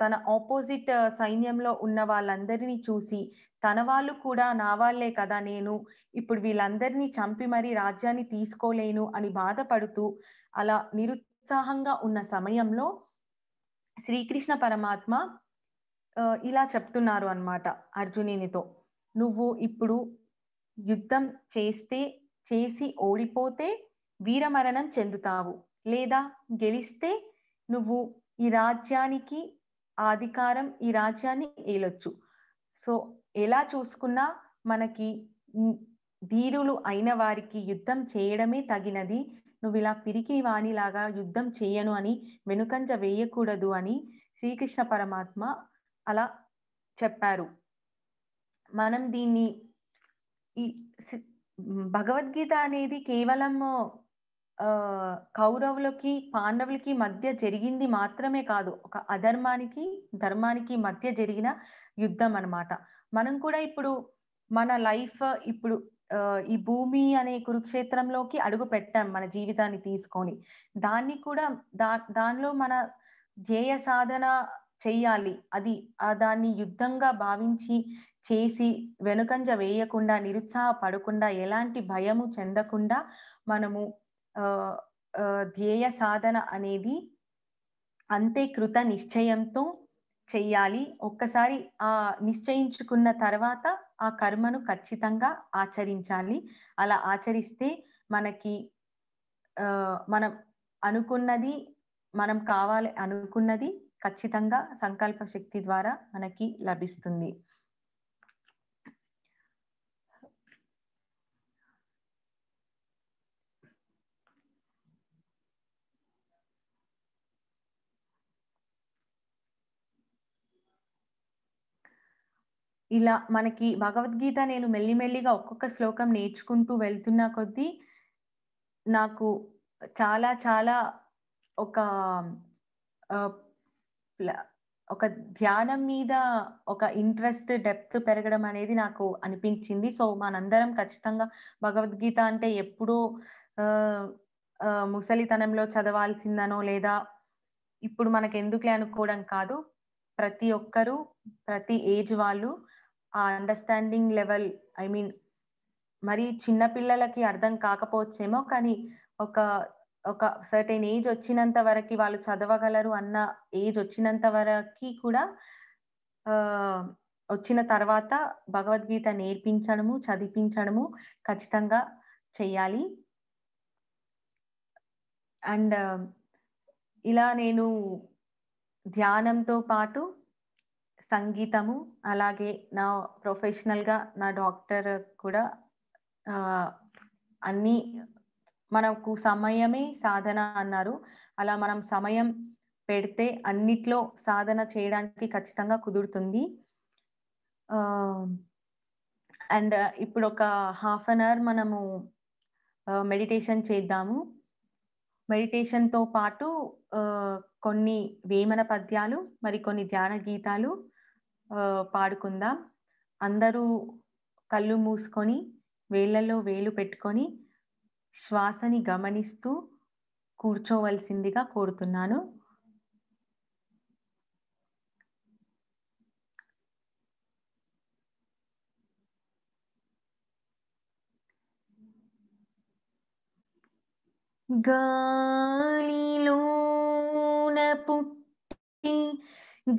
తన ఆపోజిట్ సైన్యంలో ఉన్న వాళ్ళందరినీ చూసి తన వాళ్ళు కూడా నా వాళ్ళే కదా నేను ఇప్పుడు వీళ్ళందరినీ చంపి మరీ రాజ్యాన్ని తీసుకోలేను అని బాధపడుతూ అలా నిరుత్సాహంగా ఉన్న సమయంలో శ్రీకృష్ణ పరమాత్మ ఇలా చెప్తున్నారు అనమాట అర్జునునితో నువ్వు ఇప్పుడు యుద్ధం చేస్తే చేసి ఓడిపోతే వీరమరణం చెందుతావు లేదా గెలిస్తే నువ్వు ఈ రాజ్యానికి అధికారం ఈ రాజ్యాన్ని ఏలొచ్చు సో ఎలా చూసుకున్నా మనకి ధీరులు అయిన వారికి యుద్ధం చేయడమే తగినది నువ్వు ఇలా పిరికి వాణిలాగా యుద్ధం చేయను అని వెనుకంజ వేయకూడదు అని శ్రీకృష్ణ పరమాత్మ అలా చెప్పారు మనం దీన్ని ఈ భగవద్గీత అనేది కేవలము కౌరవులకి పాండవులకి మధ్య జరిగింది మాత్రమే కాదు ఒక అధర్మానికి ధర్మానికి మధ్య జరిగిన యుద్ధం అనమాట మనం కూడా ఇప్పుడు మన లైఫ్ ఇప్పుడు ఈ భూమి అనే కురుక్షేత్రంలోకి అడుగు పెట్టాం మన జీవితాన్ని తీసుకొని దాన్ని కూడా దా దానిలో మన ధ్యేయ సాధన చెయ్యాలి అది దాన్ని యుద్ధంగా భావించి చేసి వెనుకంజ వేయకుండా నిరుత్సాహపడకుండా ఎలాంటి భయము చెందకుండా మనము ధ్యేయ సాధన అనేది అంతే కృత నిశ్చయంతో చెయ్యాలి ఒక్కసారి ఆ నిశ్చయించుకున్న తర్వాత ఆ కర్మను ఖచ్చితంగా ఆచరించాలి అలా ఆచరిస్తే మనకి మనం అనుకున్నది మనం కావాలి అనుకున్నది ఖచ్చితంగా సంకల్ప శక్తి ద్వారా మనకి లభిస్తుంది ఇలా మనకి భగవద్గీత నేను మెల్లిమెల్లిగా ఒక్కొక్క శ్లోకం నేర్చుకుంటూ వెళ్తున్న కొద్దీ నాకు చాలా చాలా ఒక ఒక ధ్యానం మీద ఒక ఇంట్రెస్ట్ డెప్త్ పెరగడం అనేది నాకు అనిపించింది సో మనందరం ఖచ్చితంగా భగవద్గీత అంటే ఎప్పుడో ముసలితనంలో చదవాల్సిందనో లేదా ఇప్పుడు మనకు ఎందుకులే అనుకోవడం కాదు ప్రతి ఒక్కరూ ప్రతి ఏజ్ వాళ్ళు ఆ అండర్స్టాండింగ్ లెవెల్ ఐ మీన్ మరి చిన్న పిల్లలకి అర్థం కాకపోవచ్చేమో కానీ ఒక ఒక సర్టెన్ ఏజ్ వచ్చినంత వరకు వాళ్ళు చదవగలరు అన్న ఏజ్ వచ్చినంత వరకు కూడా వచ్చిన తర్వాత భగవద్గీత నేర్పించడము చదివించడము ఖచ్చితంగా చెయ్యాలి అండ్ ఇలా నేను ధ్యానంతో పాటు సంగీతము అలాగే నా ప్రొఫెషనల్గా నా డాక్టర్ కూడా అన్నీ మనకు సమయమే సాధన అన్నారు అలా మనం సమయం పెడితే అన్నిట్లో సాధన చేయడానికి ఖచ్చితంగా కుదురుతుంది అండ్ ఇప్పుడు ఒక హాఫ్ అన్ అవర్ మనము మెడిటేషన్ చేద్దాము మెడిటేషన్తో పాటు కొన్ని వేమన పద్యాలు మరికొన్ని ధ్యాన గీతాలు పాడుకుందాం అందరూ కళ్ళు మూసుకొని వేళ్లలో వేలు పెట్టుకొని శ్వాసని గమనిస్తూ కూర్చోవలసిందిగా కోరుతున్నాను గాలిలో పుట్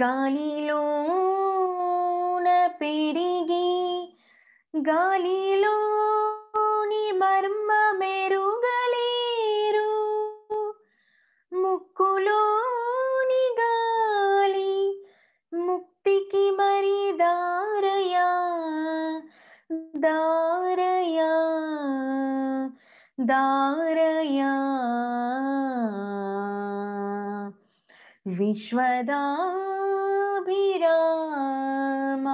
గాలిలోన పెరిగి గాలిలోని మర్మ మెరుగలేరు ముక్కులోని గాలి ముక్తికి మరి దారయా దారయా దారయా విశ్వదా രാമ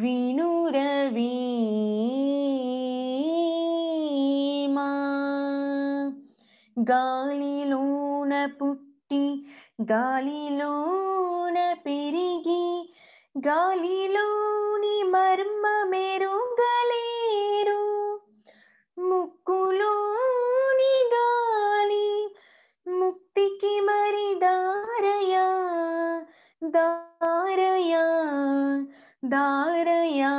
വിനുരവീമ గాలిలోన పుట్టి గాలిలోన పెరిగి గాలిలోని మర్మ మెరుగలేరు ముక్కులోని గాలి ముక్తికి మరి దారయా దా దారయా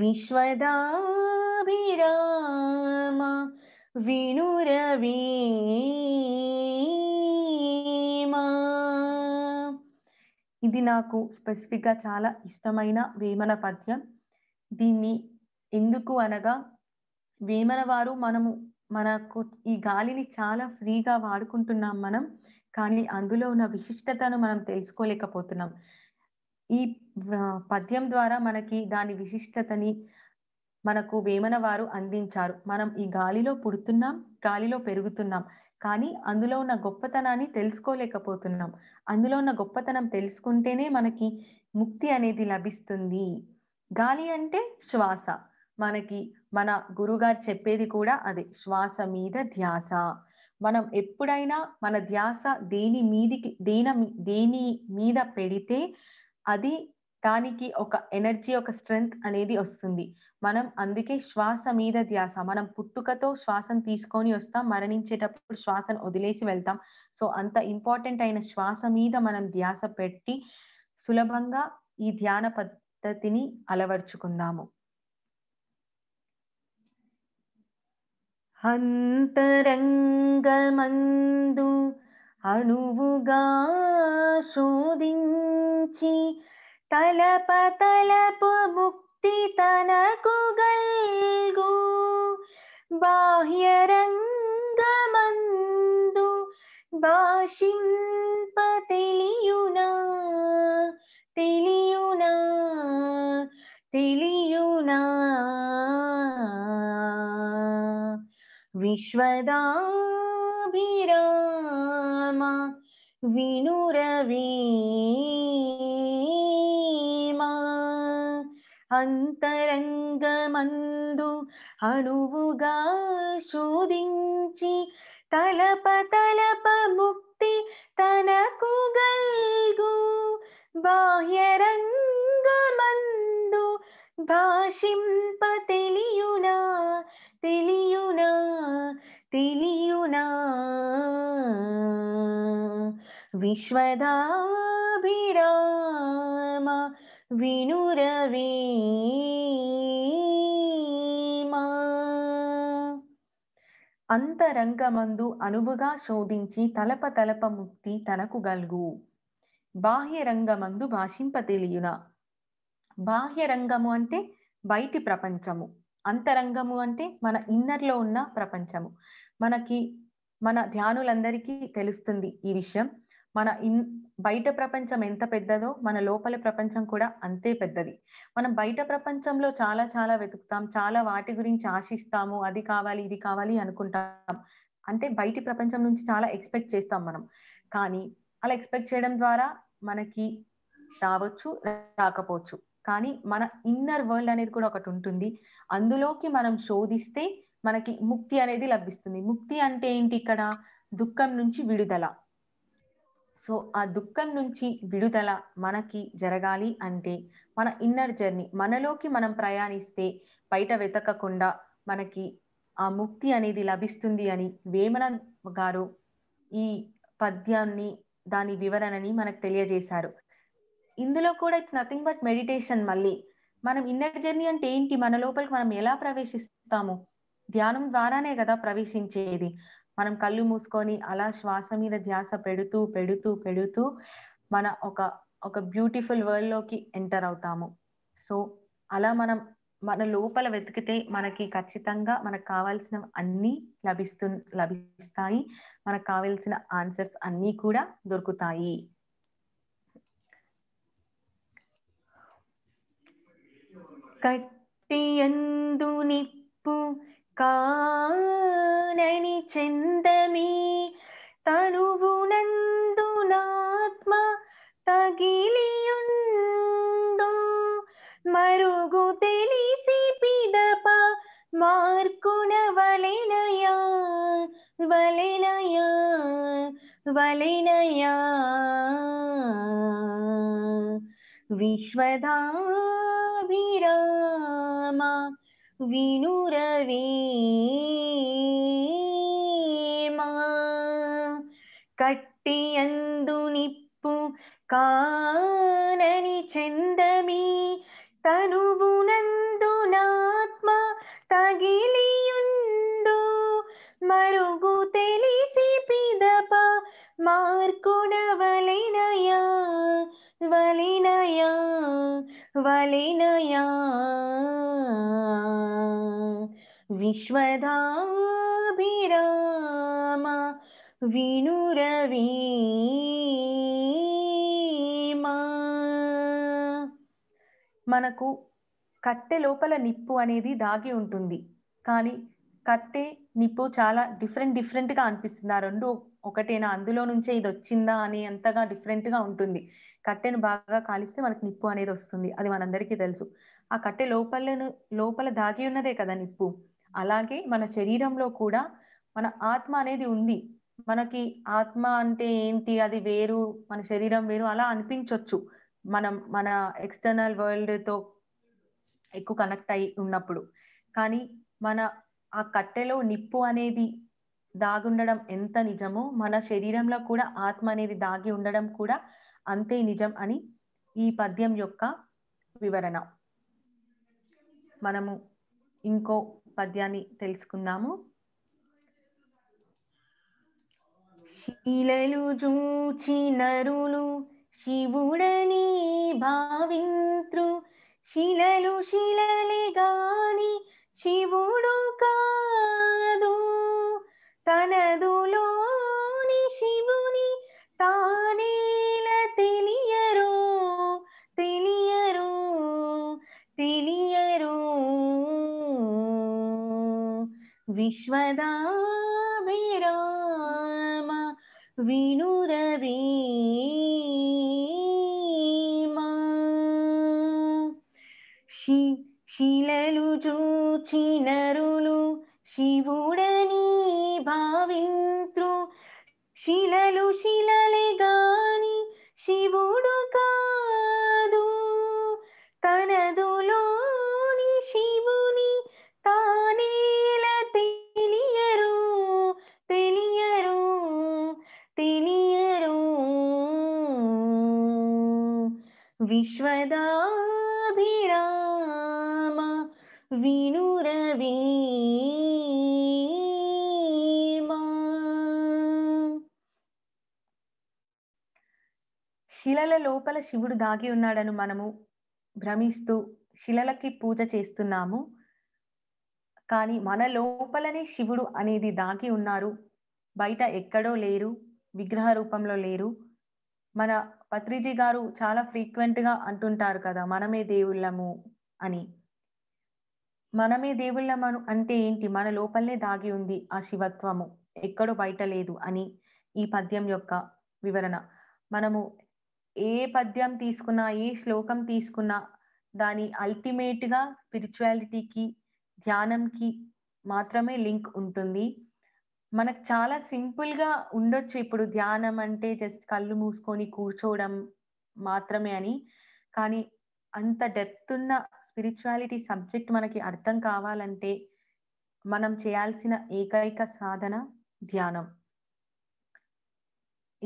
విశ్వదాభిరామ వినురవీమా ఇది నాకు స్పెసిఫిక్గా చాలా ఇష్టమైన వేమన పద్యం దీన్ని ఎందుకు అనగా వేమన వారు మనము మనకు ఈ గాలిని చాలా ఫ్రీగా వాడుకుంటున్నాం మనం కానీ అందులో ఉన్న విశిష్టతను మనం తెలుసుకోలేకపోతున్నాం ఈ పద్యం ద్వారా మనకి దాని విశిష్టతని మనకు వేమన వారు అందించారు మనం ఈ గాలిలో పుడుతున్నాం గాలిలో పెరుగుతున్నాం కానీ అందులో ఉన్న గొప్పతనాన్ని తెలుసుకోలేకపోతున్నాం అందులో ఉన్న గొప్పతనం తెలుసుకుంటేనే మనకి ముక్తి అనేది లభిస్తుంది గాలి అంటే శ్వాస మనకి మన గురుగారు చెప్పేది కూడా అదే శ్వాస మీద ధ్యాస మనం ఎప్పుడైనా మన ధ్యాస దేని మీదికి దేన దేని మీద పెడితే అది దానికి ఒక ఎనర్జీ ఒక స్ట్రెంగ్త్ అనేది వస్తుంది మనం అందుకే శ్వాస మీద ధ్యాస మనం పుట్టుకతో శ్వాసను తీసుకొని వస్తాం మరణించేటప్పుడు శ్వాసను వదిలేసి వెళ్తాం సో అంత ఇంపార్టెంట్ అయిన శ్వాస మీద మనం ధ్యాస పెట్టి సులభంగా ఈ ధ్యాన పద్ధతిని అలవర్చుకుందాము అంతరంగమందు అణువుగా శోధించి తలపతలపు ముక్తి తనకు గల్గు బాహ్యరంగమందు భాషింప తెలియునా తెలియునా తెలియునా విశ్వదాభిరామ వినురవీమ అంతరంగమందు అణువుగా శోధించి తలప తలప ముక్తి తనకు గల్గు బాహ్యరంగమందు భాషింప తెలియునా తెలియునా తెలియునా విశ్వదాభిరామ వినురవీమా అంతరంగమందు అనువుగా శోధించి తలప తలప ముక్తి తనకు గల్గు బాహ్యరంగమందు భాషింప బాహ్య బాహ్యరంగము అంటే బయటి ప్రపంచము అంతరంగము అంటే మన ఇన్నర్లో ఉన్న ప్రపంచము మనకి మన ధ్యానులందరికీ తెలుస్తుంది ఈ విషయం మన ఇన్ బయట ప్రపంచం ఎంత పెద్దదో మన లోపల ప్రపంచం కూడా అంతే పెద్దది మనం బయట ప్రపంచంలో చాలా చాలా వెతుకుతాం చాలా వాటి గురించి ఆశిస్తాము అది కావాలి ఇది కావాలి అనుకుంటాం అంటే బయటి ప్రపంచం నుంచి చాలా ఎక్స్పెక్ట్ చేస్తాం మనం కానీ అలా ఎక్స్పెక్ట్ చేయడం ద్వారా మనకి రావచ్చు రాకపోవచ్చు కానీ మన ఇన్నర్ వరల్డ్ అనేది కూడా ఒకటి ఉంటుంది అందులోకి మనం శోధిస్తే మనకి ముక్తి అనేది లభిస్తుంది ముక్తి అంటే ఏంటి ఇక్కడ దుఃఖం నుంచి విడుదల సో ఆ దుఃఖం నుంచి విడుదల మనకి జరగాలి అంటే మన ఇన్నర్ జర్నీ మనలోకి మనం ప్రయాణిస్తే బయట వెతకకుండా మనకి ఆ ముక్తి అనేది లభిస్తుంది అని వేమన గారు ఈ పద్యాన్ని దాని వివరణని మనకు తెలియజేశారు ఇందులో కూడా ఇట్స్ నథింగ్ బట్ మెడిటేషన్ మళ్ళీ మనం ఇన్నర్ జర్నీ అంటే ఏంటి మన లోపలికి మనం ఎలా ప్రవేశిస్తాము ధ్యానం ద్వారానే కదా ప్రవేశించేది మనం కళ్ళు మూసుకొని అలా శ్వాస మీద ధ్యాస పెడుతూ పెడుతూ పెడుతూ మన ఒక ఒక బ్యూటిఫుల్ వరల్డ్ లోకి ఎంటర్ అవుతాము సో అలా మనం మన లోపల వెతికితే మనకి ఖచ్చితంగా మనకు కావాల్సిన అన్ని లభిస్తు లభిస్తాయి మనకు కావాల్సిన ఆన్సర్స్ అన్నీ కూడా దొరుకుతాయి కట్టియందు నిప్పు కానని చెందమీ తనువునందునాత్మ తగిలియుండు మరుగు తెలిసి పిదప మార్కున వలెనయా వలెనయా వలెనయా విశ్వదా ವಿರಾಮ ವಿನುರವೀಮ ಕಟ್ కలినయా విశ్వధాభిరామ వినురవీ మనకు కట్టె లోపల నిప్పు అనేది దాగి ఉంటుంది కానీ కట్టె నిప్పు చాలా డిఫరెంట్ డిఫరెంట్గా అనిపిస్తుంది ఆ రెండు ఒకటేనా అందులో నుంచే ఇది వచ్చిందా అని అంతగా డిఫరెంట్ గా ఉంటుంది కట్టెను బాగా కాలిస్తే మనకు నిప్పు అనేది వస్తుంది అది మనందరికీ తెలుసు ఆ కట్టె లోపల లోపల దాగి ఉన్నదే కదా నిప్పు అలాగే మన శరీరంలో కూడా మన ఆత్మ అనేది ఉంది మనకి ఆత్మ అంటే ఏంటి అది వేరు మన శరీరం వేరు అలా అనిపించవచ్చు మనం మన ఎక్స్టర్నల్ వరల్డ్ తో ఎక్కువ కనెక్ట్ అయి ఉన్నప్పుడు కానీ మన ఆ కట్టెలో నిప్పు అనేది దాగుండడం ఎంత నిజమో మన శరీరంలో కూడా ఆత్మ అనేది దాగి ఉండడం కూడా అంతే నిజం అని ఈ పద్యం యొక్క వివరణ మనము ఇంకో పద్యాన్ని తెలుసుకుందాము శీలలు చూచి నరులు శివుడని భావింత్రు శిలలు శిలలే గాని శివుడు కా తనదులోని శివుని తానేల తెలియరు తెలియరు తెలియరు విశ్వదాభిరామ వినురవీ శిలలు చూచినరులు శివు లోపల శివుడు దాగి ఉన్నాడని మనము భ్రమిస్తూ శిలలకి పూజ చేస్తున్నాము కానీ మన లోపలనే శివుడు అనేది దాగి ఉన్నారు బయట ఎక్కడో లేరు విగ్రహ రూపంలో లేరు మన పత్రిజీ గారు చాలా ఫ్రీక్వెంట్ గా అంటుంటారు కదా మనమే దేవుళ్ళము అని మనమే దేవుళ్ళము అంటే ఏంటి మన లోపలనే దాగి ఉంది ఆ శివత్వము ఎక్కడో బయట లేదు అని ఈ పద్యం యొక్క వివరణ మనము ఏ పద్యం తీసుకున్నా ఏ శ్లోకం తీసుకున్నా దాని అల్టిమేట్ గా స్పిరిచువాలిటీకి ధ్యానంకి మాత్రమే లింక్ ఉంటుంది మనకు చాలా సింపుల్ గా ఉండొచ్చు ఇప్పుడు ధ్యానం అంటే జస్ట్ కళ్ళు మూసుకొని కూర్చోవడం మాత్రమే అని కానీ అంత డెప్త్ ఉన్న స్పిరిచువాలిటీ సబ్జెక్ట్ మనకి అర్థం కావాలంటే మనం చేయాల్సిన ఏకైక సాధన ధ్యానం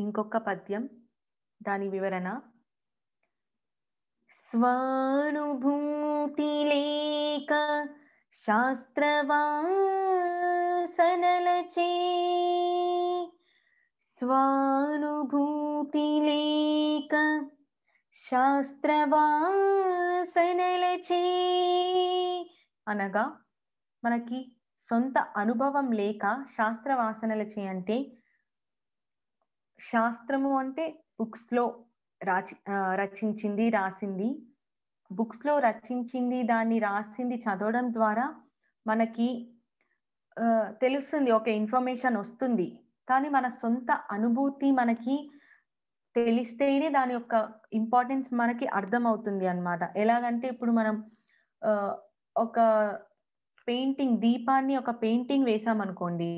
ఇంకొక పద్యం దాని వివరణ స్వానుభూతి లేక శాస్త్రవాసనలచే స్వానుభూతి లేక శాస్త్రవాసనలచే అనగా మనకి సొంత అనుభవం లేక శాస్త్రవాసనలచే అంటే శాస్త్రము అంటే బుక్స్ లో రాచి రచించింది రాసింది బుక్స్ లో రచించింది దాన్ని రాసింది చదవడం ద్వారా మనకి తెలుస్తుంది ఒక ఇన్ఫర్మేషన్ వస్తుంది కానీ మన సొంత అనుభూతి మనకి తెలిస్తేనే దాని యొక్క ఇంపార్టెన్స్ మనకి అర్థమవుతుంది అనమాట ఎలాగంటే ఇప్పుడు మనం ఒక పెయింటింగ్ దీపాన్ని ఒక పెయింటింగ్ వేసామనుకోండి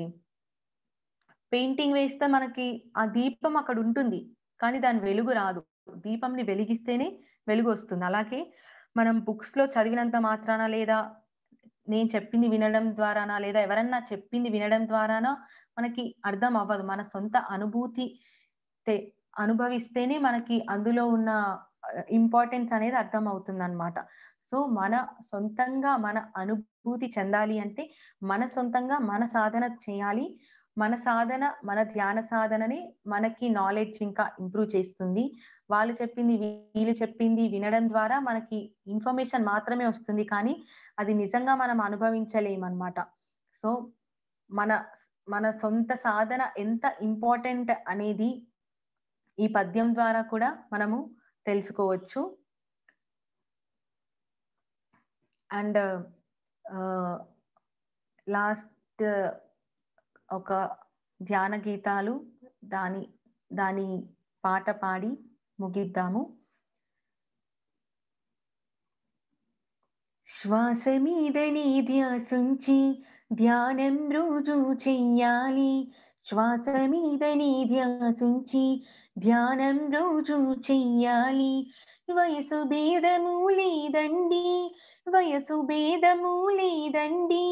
పెయింటింగ్ వేస్తే మనకి ఆ దీపం అక్కడ ఉంటుంది కానీ దాని వెలుగు రాదు దీపంని వెలిగిస్తేనే వెలుగు వస్తుంది అలాగే మనం బుక్స్ లో చదివినంత మాత్రాన లేదా నేను చెప్పింది వినడం ద్వారానా లేదా ఎవరన్నా చెప్పింది వినడం ద్వారానా మనకి అర్థం అవ్వదు మన సొంత అనుభూతి అనుభవిస్తేనే మనకి అందులో ఉన్న ఇంపార్టెన్స్ అనేది అర్థం అవుతుంది అనమాట సో మన సొంతంగా మన అనుభూతి చెందాలి అంటే మన సొంతంగా మన సాధన చేయాలి మన సాధన మన ధ్యాన సాధనని మనకి నాలెడ్జ్ ఇంకా ఇంప్రూవ్ చేస్తుంది వాళ్ళు చెప్పింది వీళ్ళు చెప్పింది వినడం ద్వారా మనకి ఇన్ఫర్మేషన్ మాత్రమే వస్తుంది కానీ అది నిజంగా మనం అనుభవించలేమన్నమాట సో మన మన సొంత సాధన ఎంత ఇంపార్టెంట్ అనేది ఈ పద్యం ద్వారా కూడా మనము తెలుసుకోవచ్చు అండ్ లాస్ట్ ఒక ధ్యాన గీతాలు దాని దాని పాట పాడి ముగిద్దాము శ్వాస మీదని ధ్యాసించి ధ్యానం రోజు చెయ్యాలి శ్వాస మీదని ధ్యాసించి ధ్యానం రోజు చెయ్యాలి వయసు భేదము లేదండి వయసు భేదము లేదండి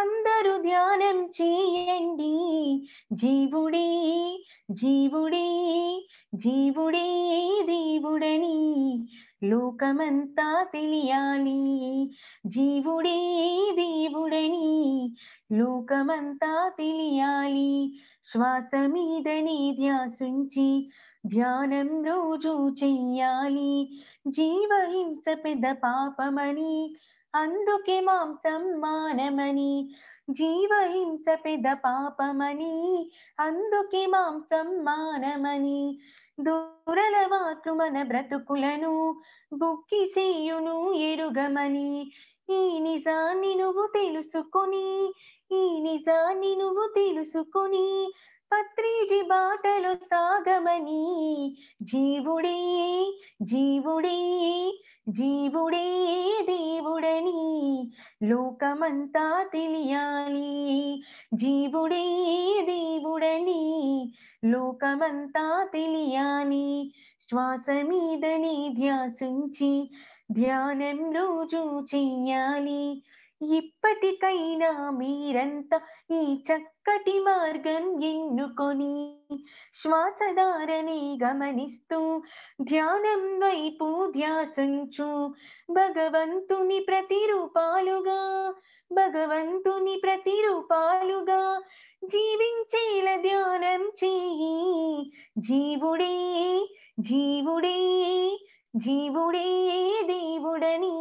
అందరూ ధ్యానం చేయండి జీవుడే జీవుడే జీవుడే దీవుడని లోకమంతా తెలియాలి జీవుడే దీవుడని లోకమంతా తెలియాలి శ్వాస మీదని ధ్యాసుంచి ధ్యానం రోజు చెయ్యాలి జీవహింస పెద్ద పాపమని అందుకే మాంసం మానమని జీవహింస పెద పాపమని అందుకే మాంసం మానమని దూరలవాట్లు మన బ్రతుకులను బుక్కిసేయును ఎరుగమని ఈ నిజాన్ని నువ్వు తెలుసుకొని ఈ నిజాన్ని నువ్వు తెలుసుకొని పత్రిజి బాటలు సాగమని జీవుడి జీవుడి జీవుడి దేవుడని లోకమంతా తెలియాలి జీవుడి దేవుడని లోకమంతా తెలియాలి శ్వాస మీదని ధ్యాసుంచి ధ్యానం రోజు చెయ్యాలి ఇప్పటికైనా మీరంతా ఈ చక్కటి మార్గం ఎన్నుకొని శ్వాసధారని గమనిస్తూ ధ్యానం వైపు ధ్యాసంచు భగవంతుని ప్రతిరూపాలుగా భగవంతుని ప్రతిరూపాలుగా జీవించేల ధ్యానం చేయి జీవుడే జీవుడే జీవుడే దేవుడని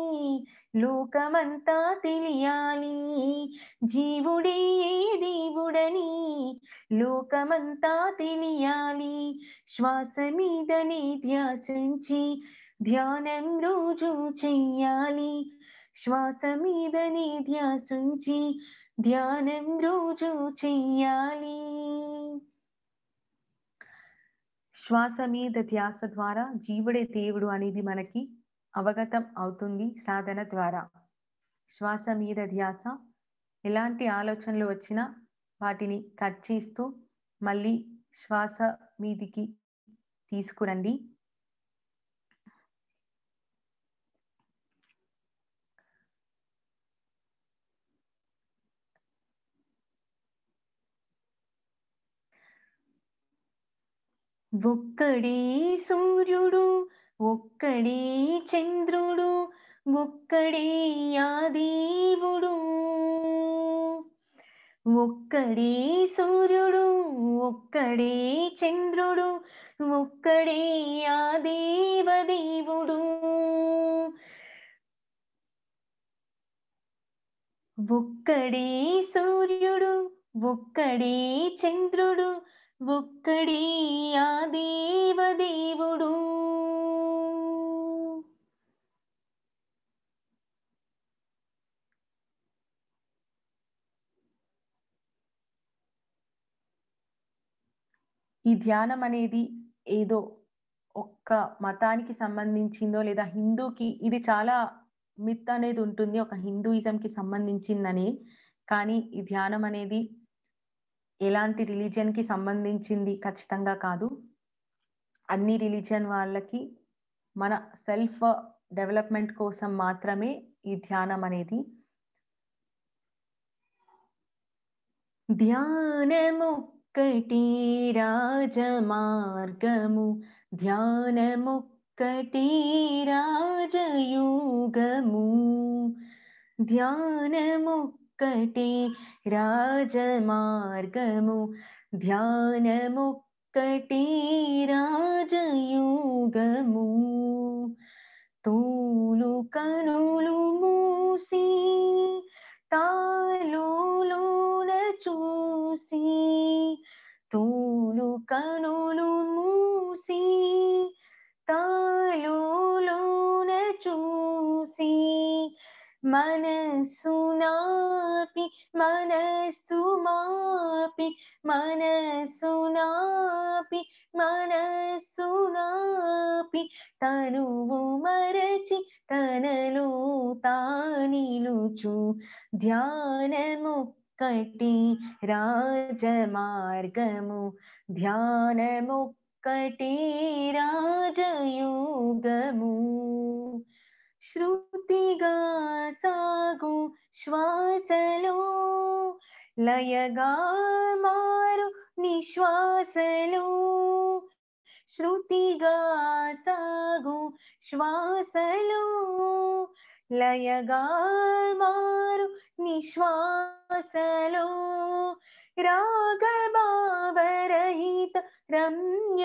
లోకమంతా తెలియాలి జీవుడే దేవుడని లోకమంతా తెలియాలి శ్వాస మీద ధ్యాసించి ధ్యానం రోజు చెయ్యాలి శ్వాస మీద ధ్యాసించి ధ్యానం రోజు చెయ్యాలి శ్వాస మీద ధ్యాస ద్వారా జీవుడే దేవుడు అనేది మనకి అవగతం అవుతుంది సాధన ద్వారా శ్వాస మీద ధ్యాస ఎలాంటి ఆలోచనలు వచ్చినా వాటిని కట్ చేస్తూ మళ్ళీ శ్వాస మీదికి తీసుకురండి ఒక్కడే సూర్యుడు ఒక్కడే చంద్రుడు ఒక్కడే యాదేవుడు ఒక్కడే సూర్యుడు ఒక్కడే చంద్రుడు ఒక్కడే యాదేవ దేవుడు ఒక్కడే సూర్యుడు ఒక్కడే చంద్రుడు ఒక్కడే ఆ దేవుడు ఈ ధ్యానం అనేది ఏదో ఒక్క మతానికి సంబంధించిందో లేదా హిందూకి ఇది చాలా మిత్ అనేది ఉంటుంది ఒక హిందూయిజంకి సంబంధించిందని కానీ ఈ ధ్యానం అనేది ఎలాంటి రిలీజియన్కి సంబంధించింది ఖచ్చితంగా కాదు అన్ని రిలీజియన్ వాళ్ళకి మన సెల్ఫ్ డెవలప్మెంట్ కోసం మాత్రమే ఈ ధ్యానం అనేది ధ్యానముక్కటి రాజమార్గము ధ్యానముక్కటి రాజయోగము ధ్యానముక్క ఒక్కటే రాజమార్గము ధ్యానముక్కటే రాజయోగము తూలు కనులు మూసి తాలులోన చూసి తూలు కనులు మూసి తాలులోన చూసి మనసునాపి మనసుమాపి మనసునాపి మనసునాపి తనువు మరచి తనలో తానిలుచు ధ్యానము కటి రాజమార్గము ధ్యానము కటి రాజయోగము శృతిగా శ్వాసలో లయగా మారు నిశ్వాసలో శృతిగా సాగు శ్వాసలో లయగా మారు నిశ్వాసలో రాగభావరహిత రమ్యయోగ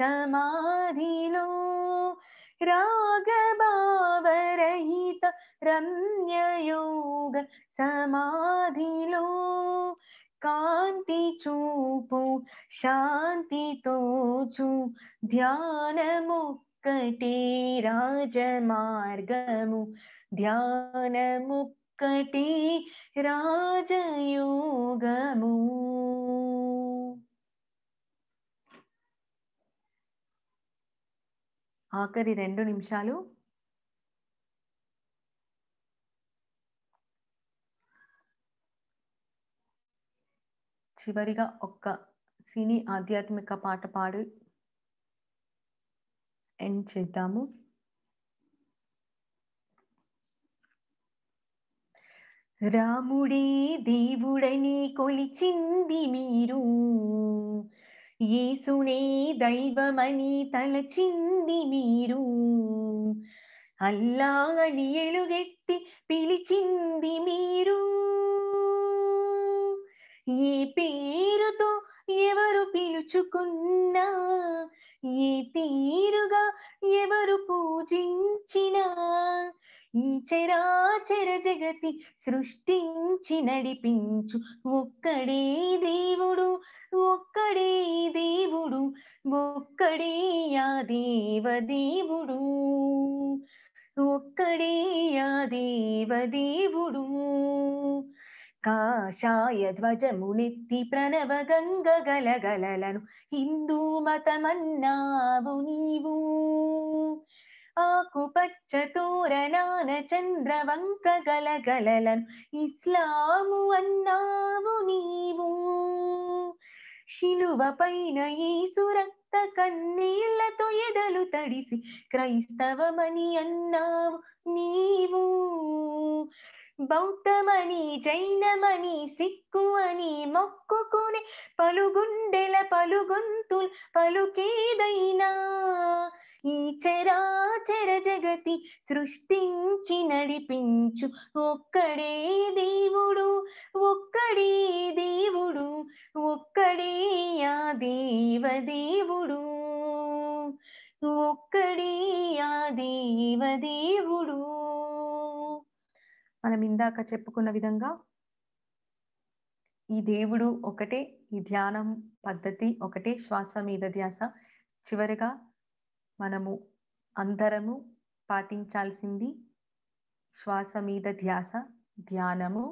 సమాధిలో రాగభావరహిత రమ్యయోగ సమాధిలో కాంతి చూపు శాంతితో చూ ధ్యానము ఒక్కటే రాజమార్గము ధ్యానముక్కటి రాజయోగము ఆఖరి రెండు నిమిషాలు చివరిగా ఒక్క సినీ ఆధ్యాత్మిక పాట పాడి ఎండ్ చేద్దాము రాముడే దేవుడని కొలిచింది మీరు యేసునే దైవమని తలచింది మీరు అల్లా అని ఎలుగెత్తి పిలిచింది మీరు ఈ పేరుతో ఎవరు పిలుచుకున్నా ఈ తీరుగా ఎవరు పూజించిన ఈ చరాచర జగతి సృష్టించి నడిపించు ఒక్కడే దేవుడు ఒక్కడే దేవుడు ఒక్కడే ఆ దేవుడు ఒక్కడే ఆ దేవుడు కాషాయ ధ్వజ మునిత్తి ప్రణవ గంగ గల గలలను హిందూ మతమన్నావు నీవు ఆకుపచ్చ తోరణాన చంద్ర వంక గల గలలను ఇస్లాము అన్నావు నీవు శిలువ పైన ఈసు రక్త కన్నీళ్లతో ఎదలు తడిసి క్రైస్తవమని అన్నావు నీవు బౌద్ధమని జైనమని సిక్కు అని మొక్కుకునే పలుగుండెల పలుగొంతుల్ పలుకేదైనా ఈ చరాచర జగతి సృష్టించి నడిపించు ఒక్కడే దేవుడు ఒక్కడే దేవుడు ఒక్కడే ఆ దేవుడు ఒక్కడే ఆ దేవుడు మనం ఇందాక చెప్పుకున్న విధంగా ఈ దేవుడు ఒకటే ఈ ధ్యానం పద్ధతి ఒకటే శ్వాస మీద ధ్యాస చివరిగా మనము అందరము పాటించాల్సింది శ్వాస మీద ధ్యాస ధ్యానము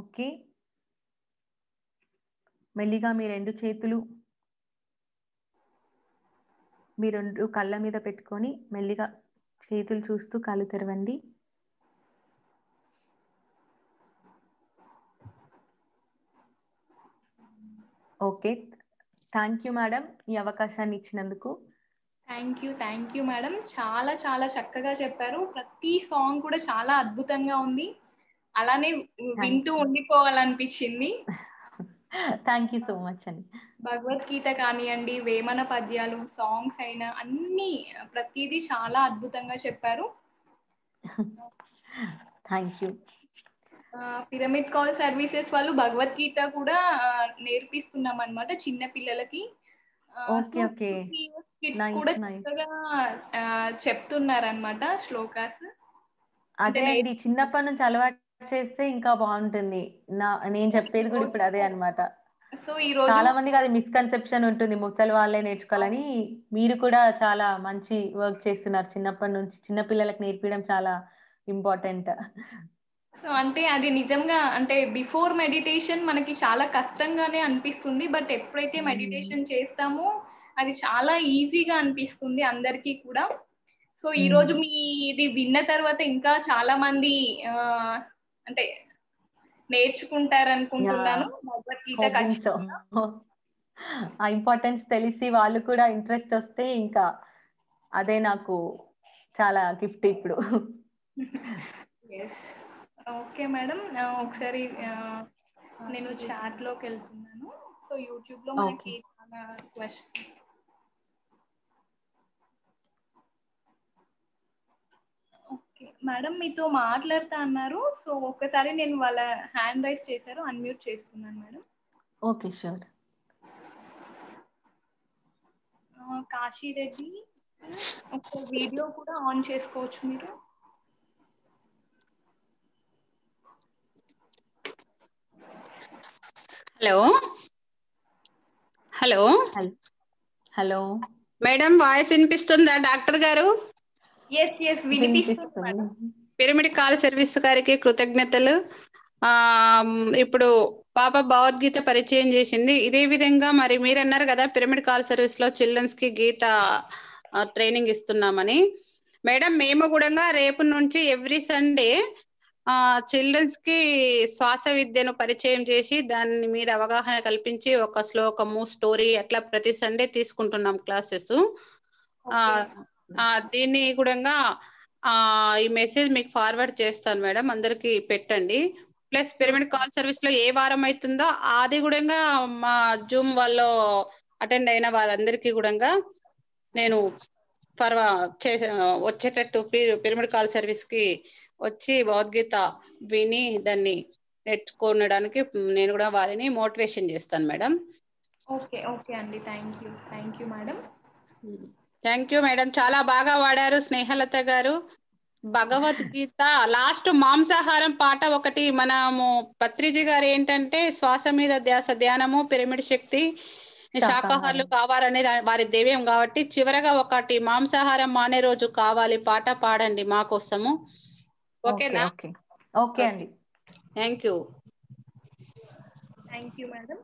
ఓకే మెల్లిగా మీ రెండు చేతులు మీ రెండు కళ్ళ మీద పెట్టుకొని మెల్లిగా చేతులు చూస్తూ కళ్ళు తెరవండి ఓకే థ్యాంక్ యూ మేడం ఈ అవకాశాన్ని ఇచ్చినందుకు thank you thank you madam చాలా చాలా చక్కగా చెప్పారు ప్రతి సాంగ్ కూడా చాలా అద్భుతంగా ఉంది అలానే వింటూ ఉండిపోవాలనిపించింది థ్యాంక్ యూ సో మచ్ అండి భగవద్గీత కానివ్వండి వేమన పద్యాలు సాంగ్స్ అయినా అన్ని ప్రతిదీ చాలా అద్భుతంగా చెప్పారు thank you pyramid call services వాళ్ళు భగవద్గీత కూడా నేర్పిస్తున్నాం అనమాట చిన్న పిల్లలకి కిడ్స్ చెప్తున్నారు అనమాట శ్లోకాస్ అదే ఇది చిన్నప్పటి నుంచి అలవాటు చేస్తే ఇంకా బాగుంటుంది నా నేను చెప్పేది కూడా ఇప్పుడు అదే అనమాట సో ఈ రోజు చాలా మందికి అది మిస్కన్సెప్షన్ ఉంటుంది ముసలి వాళ్ళే నేర్చుకోవాలని మీరు కూడా చాలా మంచి వర్క్ చేస్తున్నారు చిన్నప్పటి నుంచి చిన్న పిల్లలకు నేర్పించడం చాలా ఇంపార్టెంట్ సో అంటే అది నిజంగా అంటే బిఫోర్ మెడిటేషన్ మనకి చాలా కష్టంగానే అనిపిస్తుంది బట్ ఎప్పుడైతే మెడిటేషన్ hmm. చేస్తామో అది చాలా ఈజీగా అనిపిస్తుంది అందరికీ కూడా సో ఈ hmm. రోజు మీ ఇది విన్న తర్వాత ఇంకా చాలా మంది అంటే నేర్చుకుంటారనుకుంటున్నాను భగవద్గీత ఖచ్చితంగా ఆ ఇంపార్టెన్స్ తెలిసి వాళ్ళు కూడా ఇంట్రెస్ట్ వస్తే ఇంకా అదే నాకు చాలా గిఫ్ట్ ఇప్పుడు ఓకే మేడం ఒకసారి నేను చాట్ లోకి వెళ్తున్నాను సో యూట్యూబ్ లో మనకి చాలా క్వశ్చన్ మేడం మీతో మాట్లాడుతా అన్నారు సో ఒక్కసారి నేను వాళ్ళ హ్యాండ్ రైస్ చేశారు అన్మ్యూట్ చేస్తున్నాను మేడం ఓకే షూర్ కాశీరెడ్డి ఒక వీడియో కూడా ఆన్ చేసుకోవచ్చు మీరు hello hello hello madam voice వినిపిస్తుందా డాక్టర్ గారు ఎస్ ఎస్ వినిపిస్తుంది పిరమిడ్ కాల్ సర్వీస్ గారికి కృతజ్ఞతలు ఆ ఇప్పుడు పాప భగవద్గీత పరిచయం చేసింది ఇదే విధంగా మరి మీరు అన్నారు కదా పిరమిడ్ కాల్ సర్వీస్ లో చిల్డ్రన్స్ కి గీత ట్రైనింగ్ ఇస్తున్నామని మేడం మేము కూడా రేపు నుంచి ఎవ్రీ సండే ఆ చిల్డ్రన్స్ కి శ్వాస విద్యను పరిచయం చేసి దాని మీద అవగాహన కల్పించి ఒక శ్లోకము స్టోరీ అట్లా ప్రతి సండే తీసుకుంటున్నాం క్లాసెస్ దీన్ని కూడా ఆ ఈ మెసేజ్ మీకు ఫార్వర్డ్ చేస్తాను మేడం అందరికి పెట్టండి ప్లస్ పిరమిడ్ కాల్ సర్వీస్ లో ఏ వారం అవుతుందో అది కూడా మా జూమ్ వాళ్ళు అటెండ్ అయిన వారందరికీ కూడా నేను ఫర్వా చే వచ్చేటట్టు పిరమిడ్ కాల్ సర్వీస్ కి వచ్చి భగవద్గీత విని దాన్ని నేర్చుకోనడానికి నేను కూడా వారిని మోటివేషన్ చేస్తాను మేడం ఓకే ఓకే అండి thank you thank you madam thank you madam చాలా బాగా వాడారు స్నేహలత గారు భగవద్గీత లాస్ట్ మాంసాహారం పాట ఒకటి మనము పత్రిజీ గారు ఏంటంటే శ్వాస మీద ధ్యాస ధ్యానము పిరమిడ్ శక్తి శాకాహారులు కావాలనేది వారి దేవ్యం కాబట్టి చివరగా ఒకటి మాంసాహారం మానే రోజు కావాలి పాట పాడండి మా కోసము ఓకేనా ఓకే అండి thank you thank you madam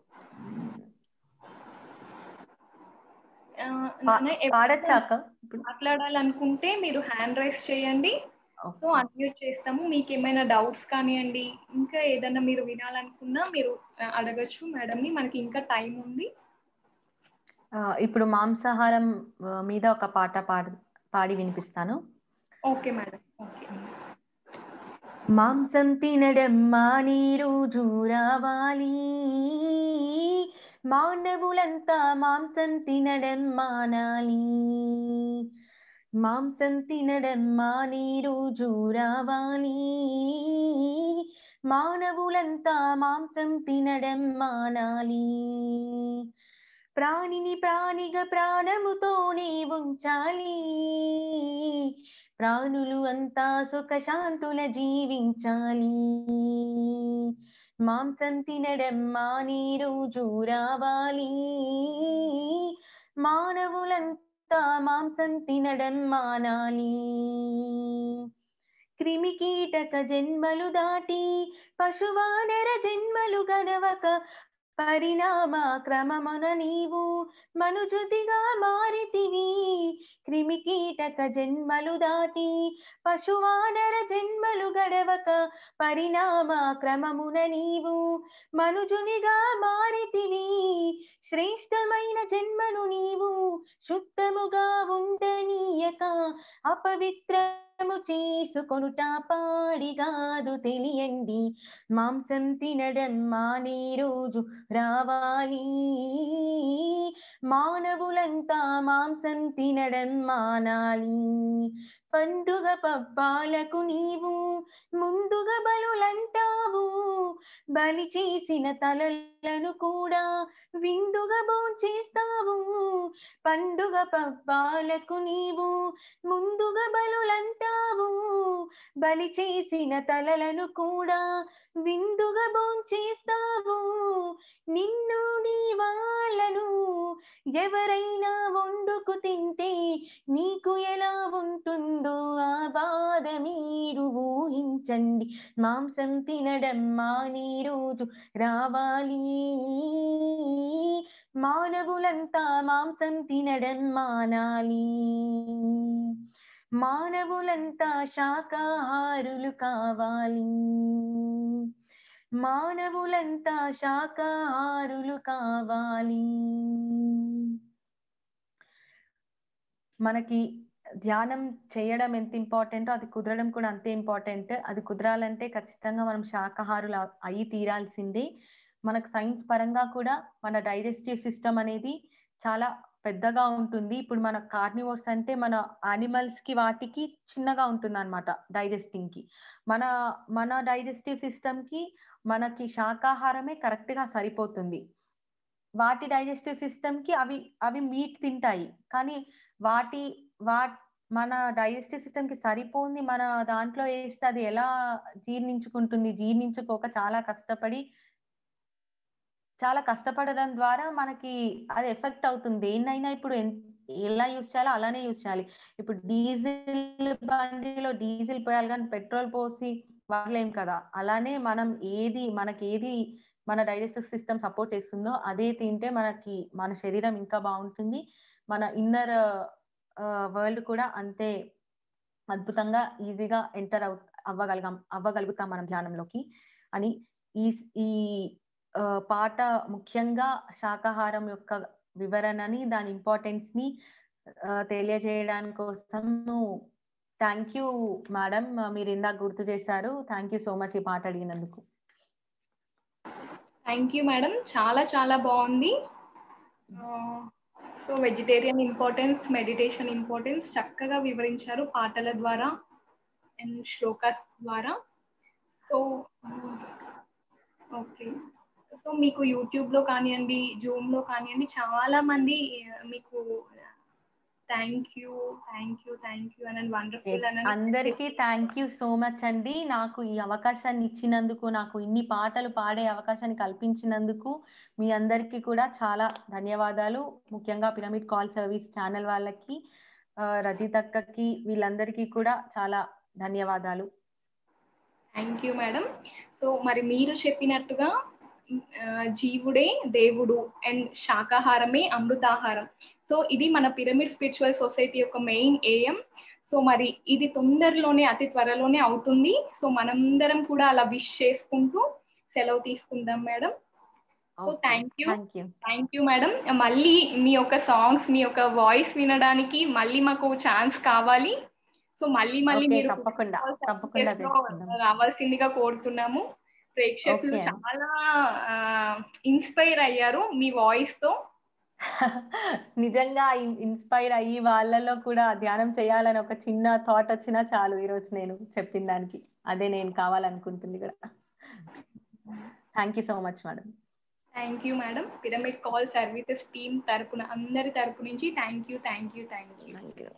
మాట్లాడాలనుకుంటే మీరు హ్యాండ్ రైస్ చేయండి సో అన్మ్యూట్ చేస్తాము మీకు ఏమైనా డౌట్స్ కానివ్వండి ఇంకా ఏదైనా మీరు వినాలనుకున్నా మీరు అడగచ్చు మేడం ని మనకి ఇంకా టైం ఉంది ఇప్పుడు మాంసాహారం మీద ఒక పాట పాడి వినిపిస్తాను ఓకే మేడం మాంసం తినడమ్మా నీరు చూరావాలి మానవులంతా మాంసం తినడం మానాలి మాంసం తినడం మాని రోజు రావాలి మానవులంతా మాంసం తినడం మానాలి ప్రాణిని ప్రాణిగా ప్రాణముతోనే ఉంచాలి ప్రాణులు అంతా సుఖశాంతుల జీవించాలి మాంసం తినడమ్మా నీ రోజు రావాలి మానవులంతా మాంసం తినడం మానాలి క్రిమి కీటక జన్మలు దాటి పశువానర జన్మలు గనవక పరిణామ క్రమమున నీవు మనుజుతిగా మారితివి క్రిమికీటక జన్మలు దాటి పశువానర జన్మలు గడవక పరిణామ క్రమమున నీవు మనుజునిగా మారితివి శ్రేష్టమైన జన్మను నీవు శుద్ధముగా ఉండనీయక అపవిత్ర చేసుకొనుట పాడి కాదు తెలియండి మాంసం తినడం మానే రోజు రావాలి మానవులంతా మాంసం తినడం మానాలి పండుగ పబ్బాలకు నీవు ముందుగా బలులంటావు బలి చేసిన తలలను కూడా విందుగా భోంచేస్తావు పండుగ పబ్బాలకు నీవు ముందుగా బలులంటావు బలి చేసిన తలలను కూడా విందుగా భోంచేస్తావు నిన్ను నీ వాళ్ళను ఎవరైనా వండుకు తింటే నీకు ఎలా ఉంటుందో ఆ బాధ మీరు ఊహించండి మాంసం తినడం మానే రోజు రావాలి మానవులంతా మాంసం తినడం మానాలి మానవులంతా శాకాహారులు కావాలి మానవులంతా శాకాహారులు కావాలి మనకి ధ్యానం చేయడం ఎంత ఇంపార్టెంటో అది కుదరడం కూడా అంతే ఇంపార్టెంట్ అది కుదరాలంటే ఖచ్చితంగా మనం శాకాహారులు అయి తీరాల్సిందే మనకు సైన్స్ పరంగా కూడా మన డైజెస్టివ్ సిస్టమ్ అనేది చాలా పెద్దగా ఉంటుంది ఇప్పుడు మన కార్నివర్స్ అంటే మన యానిమల్స్ కి వాటికి చిన్నగా ఉంటుంది అనమాట డైజెస్టింగ్ కి మన మన డైజెస్టివ్ సిస్టమ్ కి మనకి శాకాహారమే కరెక్ట్ గా సరిపోతుంది వాటి డైజెస్టివ్ సిస్టమ్ కి అవి అవి మీట్ తింటాయి కానీ వాటి వా మన డైజెస్టివ్ సిస్టమ్ కి సరిపోంది మన దాంట్లో వేస్తే అది ఎలా జీర్ణించుకుంటుంది జీర్ణించుకోక చాలా కష్టపడి చాలా కష్టపడడం ద్వారా మనకి అది ఎఫెక్ట్ అవుతుంది దేన్నైనా ఇప్పుడు ఎలా యూజ్ చేయాలో అలానే యూజ్ చేయాలి ఇప్పుడు డీజిల్ బండిలో డీజిల్ పోయాలి కానీ పెట్రోల్ పోసి వాడలేం కదా అలానే మనం ఏది మనకి ఏది మన డైజెస్టివ్ సిస్టమ్ సపోర్ట్ చేస్తుందో అదే తింటే మనకి మన శరీరం ఇంకా బాగుంటుంది మన ఇన్నర్ వరల్డ్ కూడా అంతే అద్భుతంగా ఈజీగా ఎంటర్ అవ్ అవ్వగలగం అవ్వగలుగుతాం మనం ధ్యానంలోకి అని ఈ పాట ముఖ్యంగా శాకాహారం యొక్క వివరణని దాని ఇంపార్టెన్స్ ని తెలియజేయడాని కోసం థ్యాంక్ యూ మేడం మీరు ఇందాక గుర్తు చేశారు థ్యాంక్ యూ సో మచ్ ఈ పాట అడిగినందుకు థ్యాంక్ యూ మేడం చాలా చాలా బాగుంది so vegetarian importance meditation importance చక్కగా వివరించారు పాటల ద్వారా అండ్ శ్లోకాస్ ద్వారా సో ఓకే సో మీకు యూట్యూబ్ లో కానివ్వండి జూమ్ లో కానివ్వండి చాలా మంది మీకు thank you thank you thank you అని వండర్ఫుల్ అని అందరికీ థ్యాంక్ యూ సో మచ్ అండి నాకు ఈ అవకాశాన్ని ఇచ్చినందుకు నాకు ఇన్ని పాటలు పాడే అవకాశాన్ని కల్పించినందుకు మీ అందరికీ కూడా చాలా ధన్యవాదాలు ముఖ్యంగా పిరమిడ్ కాల్ సర్వీస్ ఛానల్ వాళ్ళకి రజితక్కకి వీళ్ళందరికీ కూడా చాలా ధన్యవాదాలు థ్యాంక్ యూ మేడం సో మరి మీరు చెప్పినట్టుగా జీవుడే దేవుడు అండ్ శాకాహారమే అమృతాహారం సో ఇది మన పిరమిడ్ స్పిరిచువల్ సొసైటీ యొక్క మెయిన్ ఏఎం సో మరి ఇది తొందరలోనే అతి త్వరలోనే అవుతుంది సో మనందరం కూడా అలా విష్ చేసుకుంటూ సెలవు తీసుకుందాం madam so thank you thank you madam మళ్ళీ మీ యొక్క సాంగ్స్ మీ యొక్క వాయిస్ వినడానికి మళ్ళీ మాకు ఛాన్స్ కావాలి సో మళ్ళీ మళ్ళీ మీరు తప్పకుండా రావాల్సిందిగా కోరుతున్నాము ప్రేక్షకులు చాలా ఇన్స్పైర్ అయ్యారు మీ వాయిస్ తో నిజంగా ఇన్స్పైర్ అయ్యి వాళ్ళలో కూడా ధ్యానం చేయాలని ఒక చిన్న థాట్ వచ్చినా చాలు ఈరోజు నేను చెప్పిన దానికి అదే నేను కావాలనుకుంటుంది కూడా thank you so much madam thank you madam pyramid call services team తరపున అందరి తరపు నుంచి thank you thank you thank you